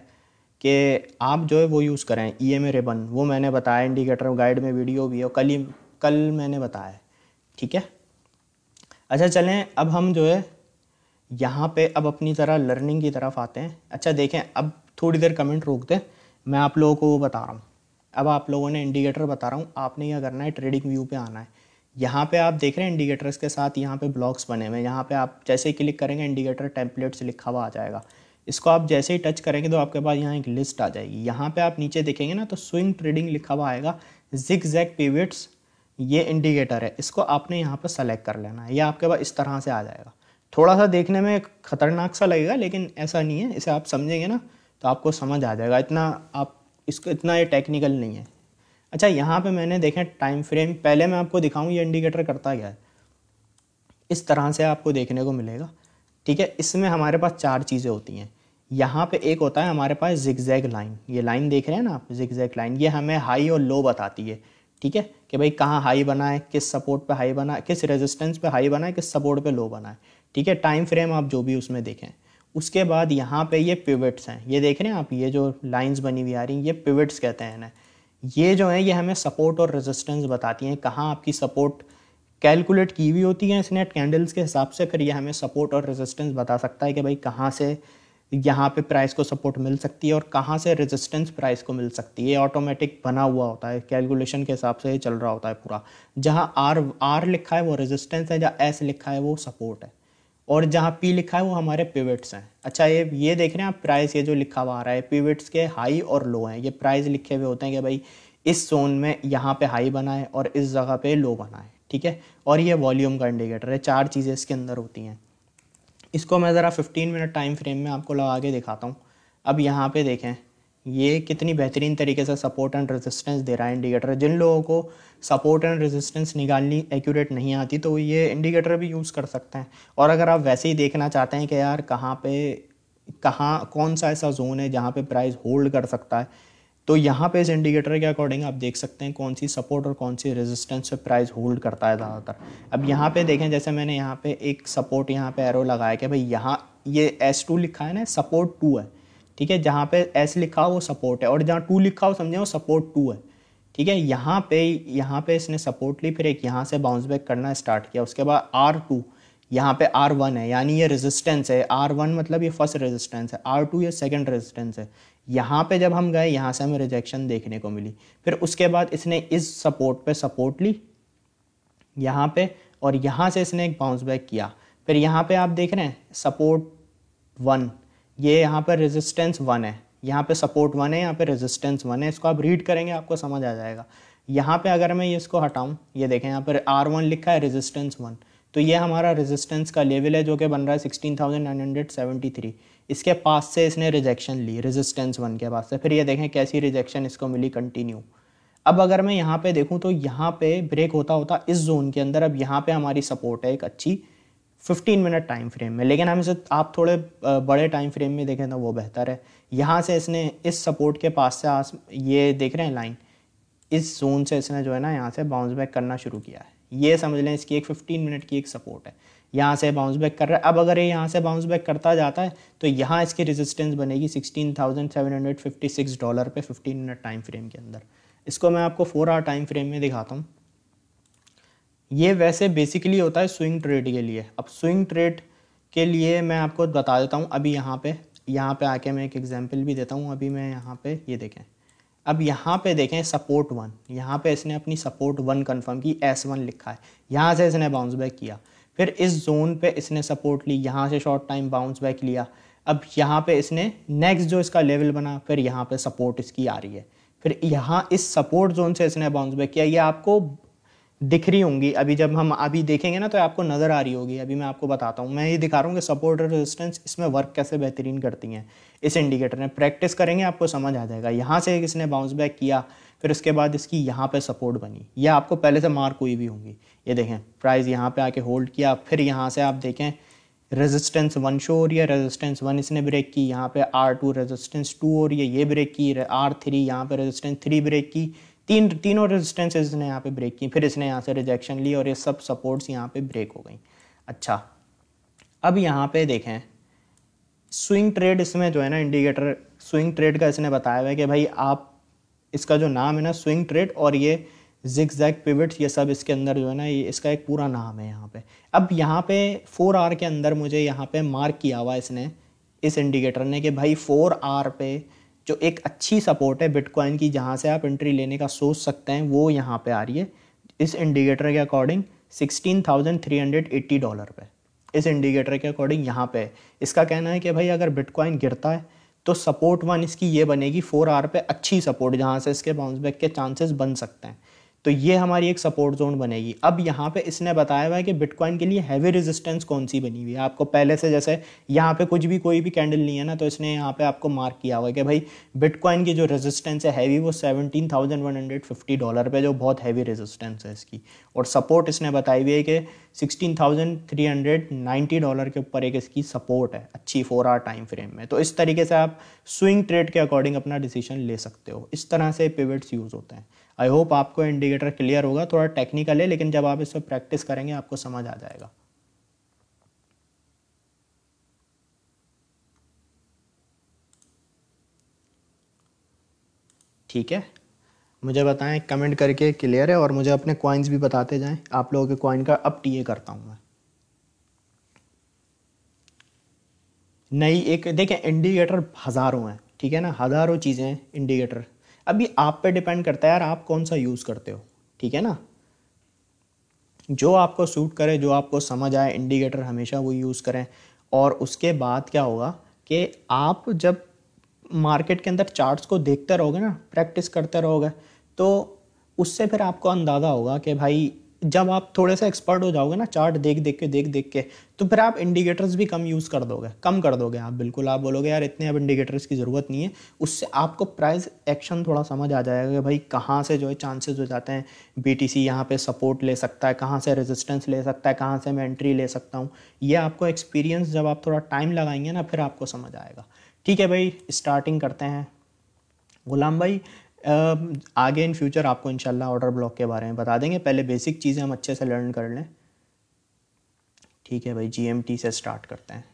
कि आप जो है वो यूज़ करें ई e एम रिबन वो मैंने बताया इंडिकेटर गाइड में वीडियो भी है कल ही कल मैंने बताया है ठीक है अच्छा चलें अब हम जो है यहाँ पे अब अपनी तरह लर्निंग की तरफ आते हैं अच्छा देखें अब थोड़ी देर कमेंट रोक दें मैं आप लोगों को वो बता रहा हूँ अब आप लोगों ने इंडिकेटर बता रहा हूँ आपने यह करना है ट्रेडिंग व्यू पे आना है यहाँ पे आप देख रहे हैं इंडिकेटर्स के साथ यहाँ पे ब्लॉक्स बने हुए हैं यहाँ पे आप जैसे ही क्लिक करेंगे इंडिकेटर टेम्पलेट्स लिखा हुआ आ जाएगा इसको आप जैसे ही टच करेंगे तो आपके पास यहाँ एक लिस्ट आ जाएगी यहाँ पे आप नीचे देखेंगे ना तो स्विंग ट्रेडिंग लिखा हुआ आएगा जिक जैक ये इंडिकेटर है इसको आपने यहाँ पर सेलेक्ट कर लेना है ये आपके पास इस तरह से आ जाएगा थोड़ा सा देखने में खतरनाक सा लगेगा लेकिन ऐसा नहीं है इसे आप समझेंगे ना तो आपको समझ आ जाएगा इतना आप इसको इतना ये टेक्निकल नहीं है अच्छा यहाँ पे मैंने देखें टाइम फ्रेम पहले मैं आपको दिखाऊँ ये इंडिकेटर करता गया है इस तरह से आपको देखने को मिलेगा ठीक है इसमें हमारे पास चार चीज़ें होती हैं यहाँ पे एक होता है हमारे पास जिगजैग लाइन ये लाइन देख रहे हैं ना आप जिगजैग लाइन ये हमें हाई और लो बताती है ठीक है कि भाई कहाँ हाई बना है किस सपोर्ट पे हाई बना है किस रेजिस्टेंस पे हाई बना है किस सपोर्ट पे लो बना है ठीक है टाइम फ्रेम आप जो भी उसमें देखें उसके बाद यहाँ पे ये पिवट्स हैं ये देख रहे हैं आप ये जो लाइंस बनी हुई आ रही हैं ये पिवट्स कहते हैं ना ये जो है ये हमें सपोर्ट और रेजिस्टेंस बताती हैं कहाँ आपकी सपोर्ट कैलकुलेट की हुई होती है इसने कैंडल्स के हिसाब से फिर ये हमें सपोर्ट और रेजिस्टेंस बता सकता है कि भाई कहाँ से यहाँ पे प्राइस को सपोर्ट मिल सकती है और कहाँ से रेजिस्टेंस प्राइस को मिल सकती है ये ऑटोमेटिक बना हुआ होता है कैलकुलेशन के हिसाब से ये चल रहा होता है पूरा जहाँ आर आर लिखा है वो रेजिस्टेंस है जहाँ एस लिखा है वो सपोर्ट है और जहाँ पी लिखा है वो हमारे पिवट्स हैं अच्छा ये ये देख रहे हैं आप प्राइस ये जो लिखा हुआ आ रहा है पिवट्स के हाई और लो हैं ये प्राइस लिखे हुए होते हैं कि भाई इस जोन में यहाँ पे हाई बनाए और इस जगह पे लो बनाए ठीक है और ये वॉल्यूम का इंडिकेटर है चार चीज़ें इसके अंदर होती हैं इसको मैं ज़रा फिफ्टीन मिनट टाइम फ्रेम में आपको लगा के दिखाता हूँ अब यहाँ पर देखें ये कितनी बेहतरीन तरीके से सपोर्ट एंड रेजिस्टेंस दे रहा है इंडिकेटर जिन लोगों को सपोर्ट एंड रेजिस्टेंस निकालनी एक्यूरेट नहीं आती तो ये इंडिकेटर भी यूज़ कर सकते हैं और अगर आप वैसे ही देखना चाहते हैं कि यार कहाँ पे कहाँ कौन सा ऐसा जोन है जहाँ पे प्राइस होल्ड कर सकता है तो यहाँ पे इस इंडिकेटर के अकॉर्डिंग आप देख सकते हैं कौन सी सपोर्ट और कौन सी रेजिस्टेंस पे प्राइस होल्ड करता है ज़्यादातर अब यहाँ पे देखें जैसे मैंने यहाँ पे एक सपोर्ट यहाँ पे एरो लगाया कि भाई यहाँ ये एस टू लिखा है ना सपोर्ट टू है ठीक है जहाँ पे एस लिखा हो वो सपोर्ट है और जहाँ टू लिखा हो समझे वो सपोर्ट टू है ठीक है यहाँ पे यहाँ पे इसने सपोर्ट ली फिर एक यहाँ से बाउंस बैक करना स्टार्ट किया उसके बाद आर टू यहाँ पे आर वन है यानी ये रेजिस्टेंस है आर वन मतलब ये फर्स्ट रेजिस्टेंस है आर टू ये सेकेंड रेजिस्टेंस है यहाँ पे जब हम गए यहाँ से हमें रिजेक्शन देखने को मिली फिर उसके बाद इसने इस सपोर्ट पे सपोर्ट ली यहाँ पे और यहाँ से इसने एक बाउंस बैक किया फिर यहाँ पे आप देख रहे हैं सपोर्ट वन ये यहाँ पर रेजिस्टेंस वन है यहाँ पे सपोर्ट वन है यहाँ पे रेजिस्टेंस वन है इसको आप रीड करेंगे आपको समझ आ जाएगा यहाँ पे अगर मैं इसको हटाऊँ ये देखें यहाँ पर आर वन लिखा है रेजिस्टेंस वन तो ये हमारा रेजिस्टेंस का लेवल है जो कि बन रहा है sixteen thousand nine hundred seventy three इसके पास से इसने रिजेक्शन ली रेजिस्टेंस वन के पास से फिर ये देखें कैसी रिजेक्शन इसको मिली कंटिन्यू अब अगर मैं यहाँ पे देखूँ तो यहाँ पे ब्रेक होता होता इस जोन के अंदर अब यहाँ पे हमारी सपोर्ट है एक अच्छी 15 मिनट टाइम फ्रेम में लेकिन हम इसे आप थोड़े बड़े टाइम फ्रेम में देखें तो वो बेहतर है यहाँ से इसने इस सपोर्ट के पास से आस ये देख रहे हैं लाइन इस जोन से इसने जो है ना यहाँ से बाउंस बैक करना शुरू किया है ये समझ लें इसकी एक 15 मिनट की एक सपोर्ट है यहाँ से बाउंस बैक कर रहा है अब अगर ये यहाँ से बाउंस बैक करता जाता है तो यहाँ इसकी रेजिस्टेंस बनेगी सिक्स डॉलर पे फिफ्टीन मिनट टाइम फ्रेम के अंदर इसको मैं आपको फोर आवर टाइम फ्रेम में दिखाता हूँ ये वैसे बेसिकली होता है स्विंग ट्रेड के लिए अब स्विंग ट्रेड के लिए मैं आपको बता देता हूँ अभी यहाँ पे यहाँ पे आके मैं एक एग्जांपल भी देता हूँ अभी मैं यहाँ पे ये देखें अब यहाँ पे देखें सपोर्ट वन यहाँ पे इसने अपनी सपोर्ट वन कंफर्म की एस वन लिखा है यहाँ से इसने बाउंस बैक किया फिर इस जोन पे इसने सपोर्ट ली यहाँ से शॉर्ट टाइम बाउंस बैक लिया अब यहाँ पे इसने नेक्स्ट जो इसका लेवल बना फिर यहाँ पे सपोर्ट इसकी आ रही है फिर यहाँ इस सपोर्ट जोन से इसने बाउंस बैक किया ये आपको दिख रही होंगी अभी जब हम अभी देखेंगे ना तो आपको नज़र आ रही होगी अभी मैं आपको बताता हूँ मैं ये दिखा रहा हूँ कि सपोर्ट और रेजिस्टेंस इसमें वर्क कैसे बेहतरीन करती हैं इस इंडिकेटर ने प्रैक्टिस करेंगे आपको समझ आ जाएगा यहाँ से इसने बाउंस बैक किया फिर उसके बाद इसकी यहाँ पे सपोर्ट बनी या आपको पहले से मार्क हुई भी होंगी ये देखें प्राइस यहाँ पर आके होल्ड किया फिर यहाँ से आप देखें रेजिस्टेंस वन शो हो रही है रेजिस्टेंस वन इसने ब्रेक की यहाँ पे आर टू रेजिस्टेंस टू हो रही है ये ब्रेक की आर थ्री यहाँ पे रेजिस्टेंस थ्री ब्रेक की तीन तीनों रेजिस्टेंसेज इसने यहाँ पे ब्रेक की फिर इसने यहाँ से रिजेक्शन ली और ये सब सपोर्ट्स यहाँ पे ब्रेक हो गई अच्छा अब यहाँ पे देखें स्विंग ट्रेड इसमें जो है ना इंडिकेटर स्विंग ट्रेड का इसने बताया हुआ है कि भाई आप इसका जो नाम है ना स्विंग ट्रेड और ये जिक जैक पिवट्स ये सब इसके अंदर जो है ना ये इसका एक पूरा नाम है यहाँ पे अब यहाँ पे फोर आर के अंदर मुझे यहाँ पे मार्क किया हुआ इसने इस इंडिकेटर ने कि भाई फोर आर पे जो एक अच्छी सपोर्ट है बिटकॉइन की जहाँ से आप एंट्री लेने का सोच सकते हैं वो यहाँ पे आ रही है इस इंडिकेटर के अकॉर्डिंग 16,380 डॉलर पे इस इंडिकेटर के अकॉर्डिंग यहाँ पे इसका कहना है कि भाई अगर बिटकॉइन गिरता है तो सपोर्ट वन इसकी ये बनेगी फोर आर पे अच्छी सपोर्ट जहाँ से इसके बाउंस बैक के चांसेस बन सकते हैं तो ये हमारी एक सपोर्ट जोन बनेगी अब यहाँ पे इसने बताया हुआ है कि बिटकॉइन के लिए हैवी रेजिस्टेंस कौन सी बनी हुई है आपको पहले से जैसे यहाँ पे कुछ भी कोई भी कैंडल नहीं है ना तो इसने यहाँ पे आपको मार्क किया हुआ है कि भाई बिटकॉइन की जो रेजिस्टेंस है हैवी वो seventeen thousand one hundred fifty dollar पर जो बहुत हैवी रेजिस्टेंस है इसकी और सपोर्ट इसने बताई हुई है कि sixteen thousand three hundred ninety dollar के ऊपर एक इसकी सपोर्ट है अच्छी फोर आर टाइम फ्रेम में तो इस तरीके से आप स्विंग ट्रेड के अकॉर्डिंग अपना डिसीजन ले सकते हो इस तरह से पिवट्स यूज़ होते हैं आई होप आपको इंडिकेटर क्लियर होगा थोड़ा टेक्निकल है लेकिन जब आप इस पर प्रैक्टिस करेंगे आपको समझ आ जाएगा ठीक है मुझे बताएं कमेंट करके क्लियर है और मुझे अपने कॉइन्स भी बताते जाएं आप लोगों के कॉइन का अब टीए करता हूं मैं नई एक देखें इंडिकेटर हज़ारों हैं ठीक है ना हज़ारों चीज़ें इंडिकेटर अभी आप पे डिपेंड करता है यार आप कौन सा यूज़ करते हो ठीक है ना जो आपको सूट करे जो आपको समझ आए इंडिकेटर हमेशा वो यूज़ करें और उसके बाद क्या होगा कि आप जब मार्केट के अंदर चार्ट्स को देखते रहोगे ना प्रैक्टिस करते रहोगे तो उससे फिर आपको अंदाज़ा होगा कि भाई जब आप थोड़े से एक्सपर्ट हो जाओगे ना चार्ट देख देख के देख देख के तो फिर आप इंडिकेटर्स भी कम यूज़ कर दोगे कम कर दोगे आप बिल्कुल आप बोलोगे यार इतने अब इंडिकेटर्स की ज़रूरत नहीं है उससे आपको प्राइस एक्शन थोड़ा समझ आ जाएगा कि भाई कहाँ से जो है चांसेस हो जाते हैं बी टी सी यहाँ पर सपोर्ट ले सकता है कहाँ से रेजिस्टेंस ले सकता है कहाँ से मैं एंट्री ले सकता हूँ ये आपको एक्सपीरियंस जब आप थोड़ा टाइम लगाएंगे ना फिर आपको समझ आएगा ठीक है भाई स्टार्टिंग करते हैं गुलाम भाई Um, आगे इन फ्यूचर आपको इंशाल्लाह ऑर्डर ब्लॉक के बारे में बता देंगे पहले बेसिक चीज़ें हम अच्छे से लर्न कर लें ठीक है भाई जीएमटी से स्टार्ट करते हैं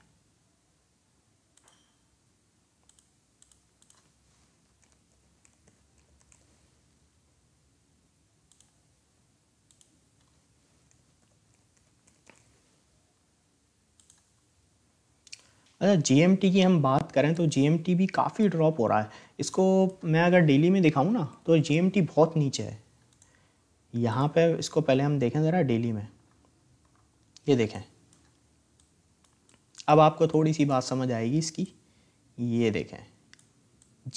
अच्छा जीएमटी की हम बात करें तो जीएमटी भी काफ़ी ड्रॉप हो रहा है इसको मैं अगर डेली में दिखाऊँ ना तो जे बहुत नीचे है यहाँ पे इसको पहले हम देखें ज़रा डेली में ये देखें अब आपको थोड़ी सी बात समझ आएगी इसकी ये देखें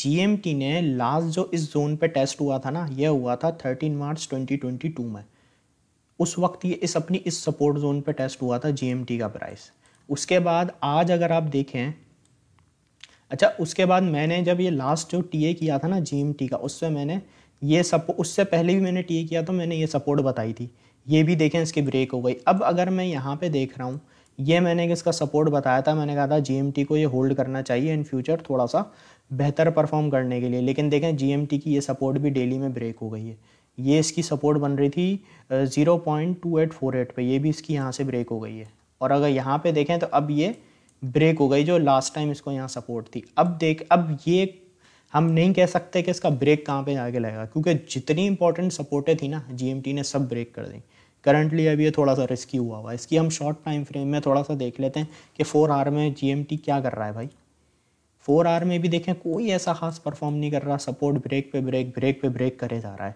जी ने लास्ट जो इस जोन पे टेस्ट हुआ था ना यह हुआ था 13 मार्च 2022 में उस वक्त ये इस अपनी इस सपोर्ट जोन पे टेस्ट हुआ था जीएमटी का प्राइस उसके बाद आज अगर आप देखें अच्छा उसके बाद मैंने जब ये लास्ट जो टी किया था ना जी का उससे मैंने ये सपो उससे पहले भी मैंने टी किया तो मैंने ये सपोर्ट बताई थी ये भी देखें इसकी ब्रेक हो गई अब अगर मैं यहाँ पे देख रहा हूँ ये मैंने इसका सपोर्ट बताया था मैंने कहा था जी को ये होल्ड करना चाहिए इन फ्यूचर थोड़ा सा बेहतर परफॉर्म करने के लिए लेकिन देखें जी की ये सपोर्ट भी डेली में ब्रेक हो गई है ये इसकी सपोर्ट बन रही थी zero point two eight four eight पर ये भी इसकी यहाँ से ब्रेक हो गई है और अगर यहाँ पे देखें तो अब ये ब्रेक हो गई जो लास्ट टाइम इसको यहाँ सपोर्ट थी अब देख अब ये हम नहीं कह सकते कि इसका ब्रेक कहाँ पे जाके लगेगा क्योंकि जितनी इंपॉर्टेंट सपोर्टें थी ना जीएमटी ने सब ब्रेक कर दी करंटली अभी ये थोड़ा सा रिस्की हुआ हुआ इसकी हम शॉर्ट टाइम फ्रेम में थोड़ा सा देख लेते हैं कि फोर आर में जीएमटी क्या कर रहा है भाई फोर आर में भी देखें कोई ऐसा खास परफॉर्म नहीं कर रहा सपोर्ट ब्रेक पे ब्रेक ब्रेक पे ब्रेक करे जा रहा है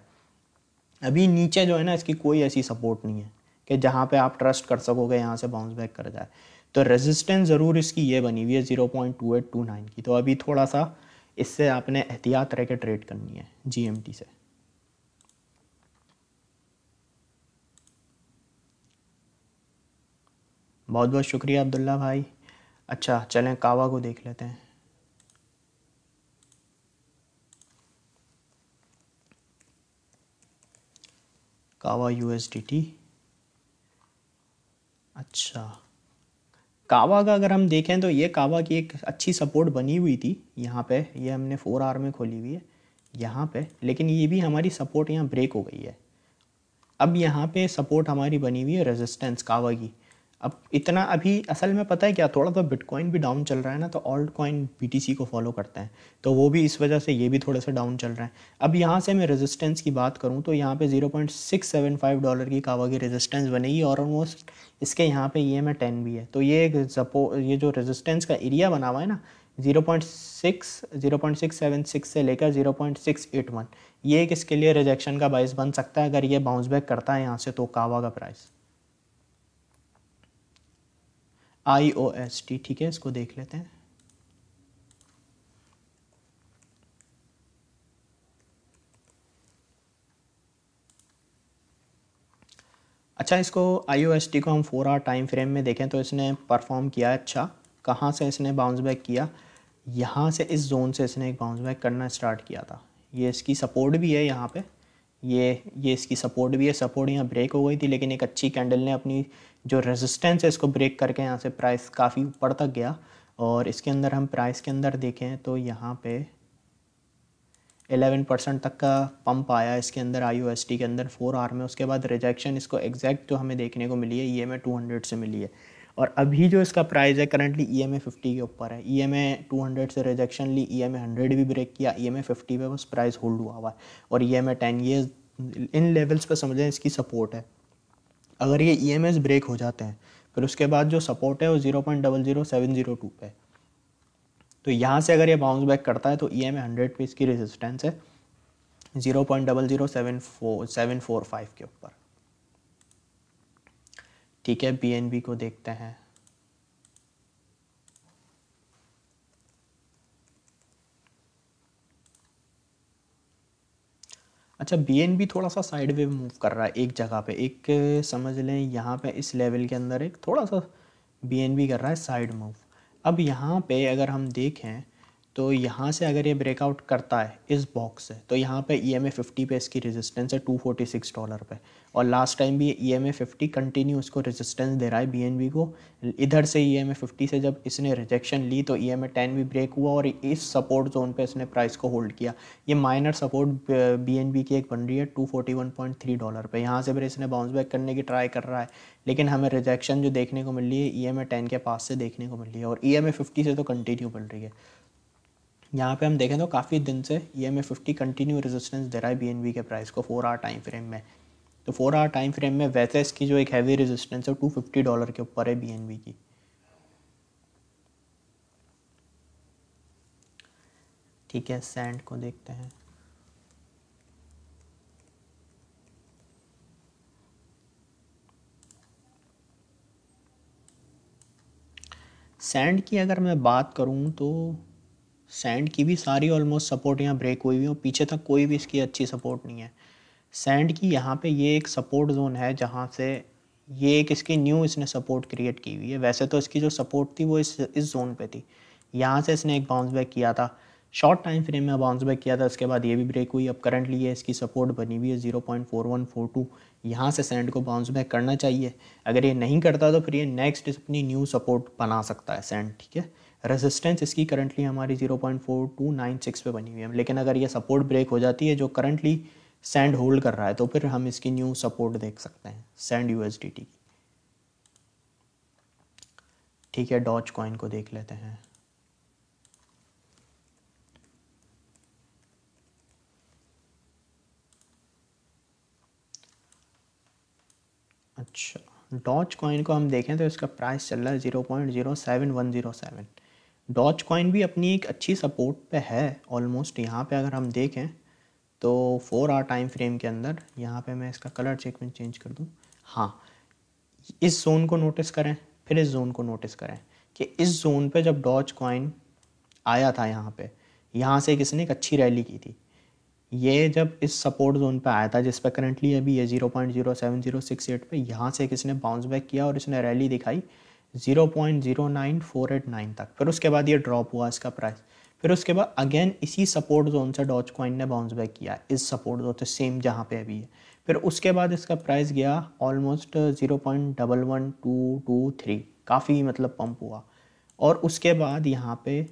अभी नीचे जो है ना इसकी कोई ऐसी सपोर्ट नहीं है कि जहाँ पे आप ट्रस्ट कर सकोगे यहाँ से बाउंस बैक कर जाए तो रेजिस्टेंस ज़रूर इसकी ये बनी हुई है zero point two eight two nine की तो अभी थोड़ा सा इससे आपने एहतियात रह के ट्रेड करनी है जी से बहुत बहुत शुक्रिया अब्दुल्ला भाई अच्छा चलें कावा को देख लेते हैं कावा यू अच्छा कावा का अगर हम देखें तो ये कावा की एक अच्छी सपोर्ट बनी हुई थी यहाँ पे ये हमने फोर आर में खोली हुई है यहाँ पे लेकिन ये भी हमारी सपोर्ट यहाँ ब्रेक हो गई है अब यहाँ पे सपोर्ट हमारी बनी हुई है रेजिस्टेंस कावा की अब इतना अभी असल में पता है क्या थोड़ा सा तो बिटकॉइन भी डाउन चल रहा है ना तो ऑल्ट कॉइन बी को फॉलो करते हैं तो वो भी इस वजह से ये भी थोड़ा सा डाउन चल रहा है अब यहाँ से मैं रेजिस्टेंस की बात करूँ तो यहाँ पे 0.675 डॉलर की कावा की रेजिस्टेंस बनेगी और ऑलमोस्ट इसके यहाँ पे ई एम टेन भी है तो ये एक सपो ये जो रेजिस्टेंस का एरिया बना हुआ है ना 0.6 0.676 से लेकर 0.681 ये एक इसके लिए रिजेक्शन का बाइस बन सकता है अगर ये बाउंस बैक करता है यहाँ से तो कावा का price I O S T ठीक है इसको देख लेते हैं अच्छा इसको आई ओ एस टी को हम फोर आर टाइम फ्रेम में देखें तो इसने परफॉर्म किया अच्छा कहाँ से इसने बाउंस बैक किया यहाँ से इस जोन से इसने एक बाउंस बैक करना स्टार्ट किया था ये इसकी सपोर्ट भी है यहाँ पे ये ये इसकी सपोर्ट भी है सपोर्ट यहाँ ब्रेक हो गई थी लेकिन एक अच्छी कैंडल ने अपनी जो रेजिस्टेंस है इसको ब्रेक करके यहाँ से प्राइस काफ़ी ऊपर तक गया और इसके अंदर हम प्राइस के अंदर देखें तो यहाँ पे 11 परसेंट तक का पंप आया इसके अंदर आई के अंदर फोर आर में उसके बाद रिजेक्शन इसको एग्जैक्ट जो हमें देखने को मिली है ये हमें 200 से मिली है और अभी जो इसका प्राइस है currently E M A fifty के ऊपर है E M A two hundred से रिजेक्शन ली ई एम ए हंड्रेड भी ब्रेक किया ई एम ए फिफ्टी पे बस प्राइस होल्ड हुआ हुआ है और ई एम ए टेन ये इन लेवल्स पर समझें इसकी सपोर्ट है अगर ये ई एम एस ब्रेक हो जाते हैं फिर उसके बाद जो सपोर्ट है वो zero point double zero seven zero two पे तो यहाँ से अगर ये बाउंस बैक करता है तो ई एम ए हंड्रेड पे इसकी रेजिस्टेंस है zero point double zero seven four seven four five के ऊपर ठीक है बी को देखते हैं अच्छा बी थोड़ा सा साइड वे मूव कर रहा है एक जगह पे एक समझ लें यहाँ पे इस लेवल के अंदर एक थोड़ा सा बी कर रहा है साइड मूव अब यहाँ पे अगर हम देखें तो यहाँ से अगर ये ब्रेकआउट करता है इस बॉक्स से तो यहाँ पे ई एम ए फिफ्टी पे इसकी रेजिस्टेंस है टू फोर्टी सिक्स डॉलर पे और लास्ट टाइम भी E M A fifty continue इसको रेजिस्टेंस दे रहा है बी एन बी को इधर से ई एम ए फिफ्टी से जब इसने रिजेक्शन ली तो ई एम ए टेन भी ब्रेक हुआ और इस सपोर्ट जोन पर इसने प्राइस को होल्ड किया ये minor support B N B की एक बन रही है two forty one point three dollar पर यहाँ से फिर इसने बाउंस बैक करने की ट्राई कर रहा है लेकिन हमें रिजेक्शन जो देखने को मिल रही है ई एम ए टेन के पास से देखने को मिल रही है और ई एम ए फिफ्टी से तो कंटिन्यू मिल रही है यहाँ पे हम देखें तो काफ़ी दिन से E M A fifty continue resistance दे रहा है बी के प्राइस को फोर आवर टाइम फ्रेम में तो फोर आवर टाइम फ्रेम में वैसे इसकी जो एक हैवी रेजिस्टेंस है टू फिफ्टी डॉलर के ऊपर है बी की ठीक है सेंड को देखते हैं सैंड की अगर मैं बात करूं तो सैंड की भी सारी ऑलमोस्ट सपोर्ट यहाँ ब्रेक हुई हुई है पीछे तक कोई भी इसकी अच्छी सपोर्ट नहीं है सैंड की यहाँ पे ये एक सपोर्ट जोन है जहाँ से ये एक इसकी न्यू इसने सपोर्ट क्रिएट की हुई है वैसे तो इसकी जो सपोर्ट थी वो इस इस जोन पे थी यहाँ से इसने एक बाउंस बैक किया था शॉर्ट टाइम फ्रेम में बाउंस बैक किया था उसके बाद ये भी ब्रेक हुई अब करंटली ये इसकी सपोर्ट बनी हुई है zero point four one four two यहाँ से सेंड को बाउंस बैक करना चाहिए अगर ये नहीं करता तो फिर ये नेक्स्ट अपनी न्यू सपोर्ट बना सकता है सैंड ठीक है रेजिस्टेंस इसकी करंटली हमारी 0.4296 पे बनी हुई है लेकिन अगर ये सपोर्ट ब्रेक हो जाती है जो करंटली सैंड होल्ड कर रहा है तो फिर हम इसकी न्यू सपोर्ट देख सकते हैं सैंड यू की ठीक है डॉच कॉइन को देख लेते हैं अच्छा डॉच कॉइन को हम देखें तो इसका प्राइस चल रहा है zero point zero seven one zero seven doge coin भी अपनी एक अच्छी सपोर्ट पे है ऑलमोस्ट यहाँ पे अगर हम देखें तो फोर आर टाइम फ्रेम के अंदर यहाँ पे मैं इसका कलर चेक में चेंज कर दूँ हाँ इस जोन को नोटिस करें फिर इस जोन को नोटिस करें कि इस जोन पे जब डॉच कॉइन आया था यहाँ पे यहाँ से किसी ने एक अच्छी रैली की थी ये जब इस सपोर्ट जोन पे आया था जिस पर करंटली अभी ये zero point zero seven zero six eight पर यहाँ से किसी ने बाउंस बैक किया और इसने रैली दिखाई 0.09489 तक फिर उसके बाद ये ड्रॉप हुआ इसका प्राइस फिर उसके बाद अगेन इसी सपोर्ट जोन से डॉच कॉइन ने बाउंस बैक किया इस सपोर्ट जोन से सेम जहाँ पे अभी है फिर उसके बाद इसका प्राइस गया almost zero point double one two two three काफ़ी मतलब पंप हुआ और उसके बाद यहाँ पे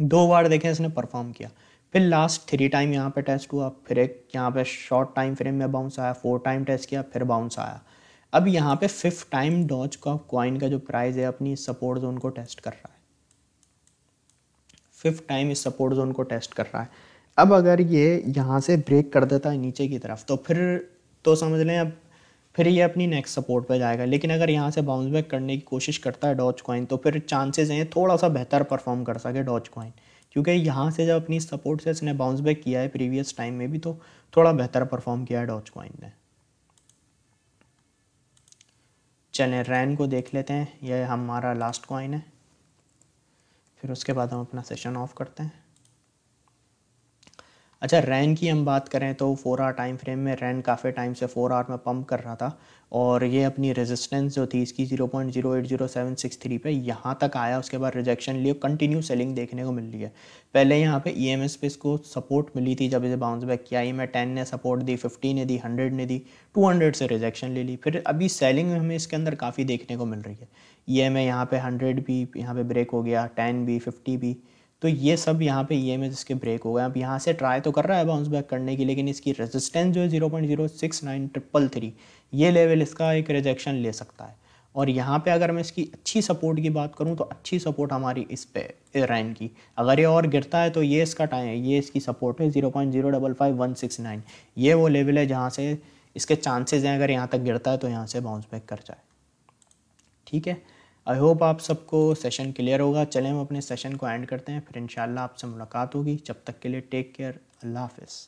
दो बार देखें इसने परफॉर्म किया फिर लास्ट थ्री टाइम यहाँ पे टेस्ट हुआ फिर एक यहाँ पे शॉर्ट टाइम फ्रेम में बाउंस आया फोर टाइम टेस्ट किया फिर बाउंस आया अब यहाँ पे फिफ्थ टाइम डॉज का कॉइन का जो प्राइस है अपनी सपोर्ट जोन को टेस्ट कर रहा है फिफ्थ टाइम इस सपोर्ट जोन को टेस्ट कर रहा है अब अगर ये यहाँ से ब्रेक कर देता है नीचे की तरफ तो फिर तो समझ लें अब फिर ये अपनी नेक्स्ट सपोर्ट पे जाएगा लेकिन अगर यहाँ से बाउंस बैक करने की कोशिश करता है डॉच कॉइन तो फिर चांसेस हैं थोड़ा सा बेहतर परफॉर्म कर सके डॉच कॉइन क्योंकि यहाँ से जब अपनी सपोर्ट से इसने बाउंस बैक किया है प्रीवियस टाइम में भी तो थोड़ा बेहतर परफॉर्म किया है डॉच कॉइन ने रैन को देख लेते हैं यह हमारा लास्ट कॉइन है फिर उसके बाद हम अपना सेशन ऑफ करते हैं अच्छा रैन की हम बात करें तो फोर आर टाइम फ्रेम में रैन काफ़ी टाइम से फोर आर में पंप कर रहा था और ये अपनी रेजिस्टेंस जो थी इसकी zero point zero eight zero seven six three पर यहाँ तक आया उसके बाद रिजेक्शन लिए कंटिन्यू सेलिंग देखने को मिल रही है पहले यहाँ पे ई एम एस पे इसको सपोर्ट मिली थी जब इसे बाउंस बैक किया ई में टेन ने सपोर्ट दी फिफ्टी ने दी हंड्रेड ने दी टू हंड्रेड से रिजेक्शन ले ली फिर अभी सेलिंग में हमें इसके अंदर काफ़ी देखने को मिल रही है ई एम ए यहाँ पे हंड्रेड भी यहाँ पे ब्रेक हो गया टेन भी फिफ्टी भी तो ये सब यहाँ पे ई एम एस इसके ब्रेक हो गए अब यहाँ से ट्राई तो कर रहा है बाउंस बैक करने की लेकिन इसकी रेजिस्टेंस जो है zero point zero six nine triple three ये लेवल इसका एक रिजेक्शन ले सकता है और यहाँ पे अगर मैं इसकी अच्छी सपोर्ट की बात करूँ तो अच्छी सपोर्ट हमारी इस पे रैन की अगर ये और गिरता है तो ये इसका टाइम ये इसकी सपोर्ट है zero point zero double five one six nine ये वो लेवल है जहाँ से इसके चांसेज हैं अगर यहाँ तक गिरता है तो यहाँ से बाउंस बैक कर जाए ठीक है आई होप आप सबको सेशन क्लियर होगा चलें हम अपने सेशन को एंड करते हैं फिर इंशाल्लाह आपसे मुलाकात होगी जब तक के लिए टेक केयर अल्लाह हाफिज़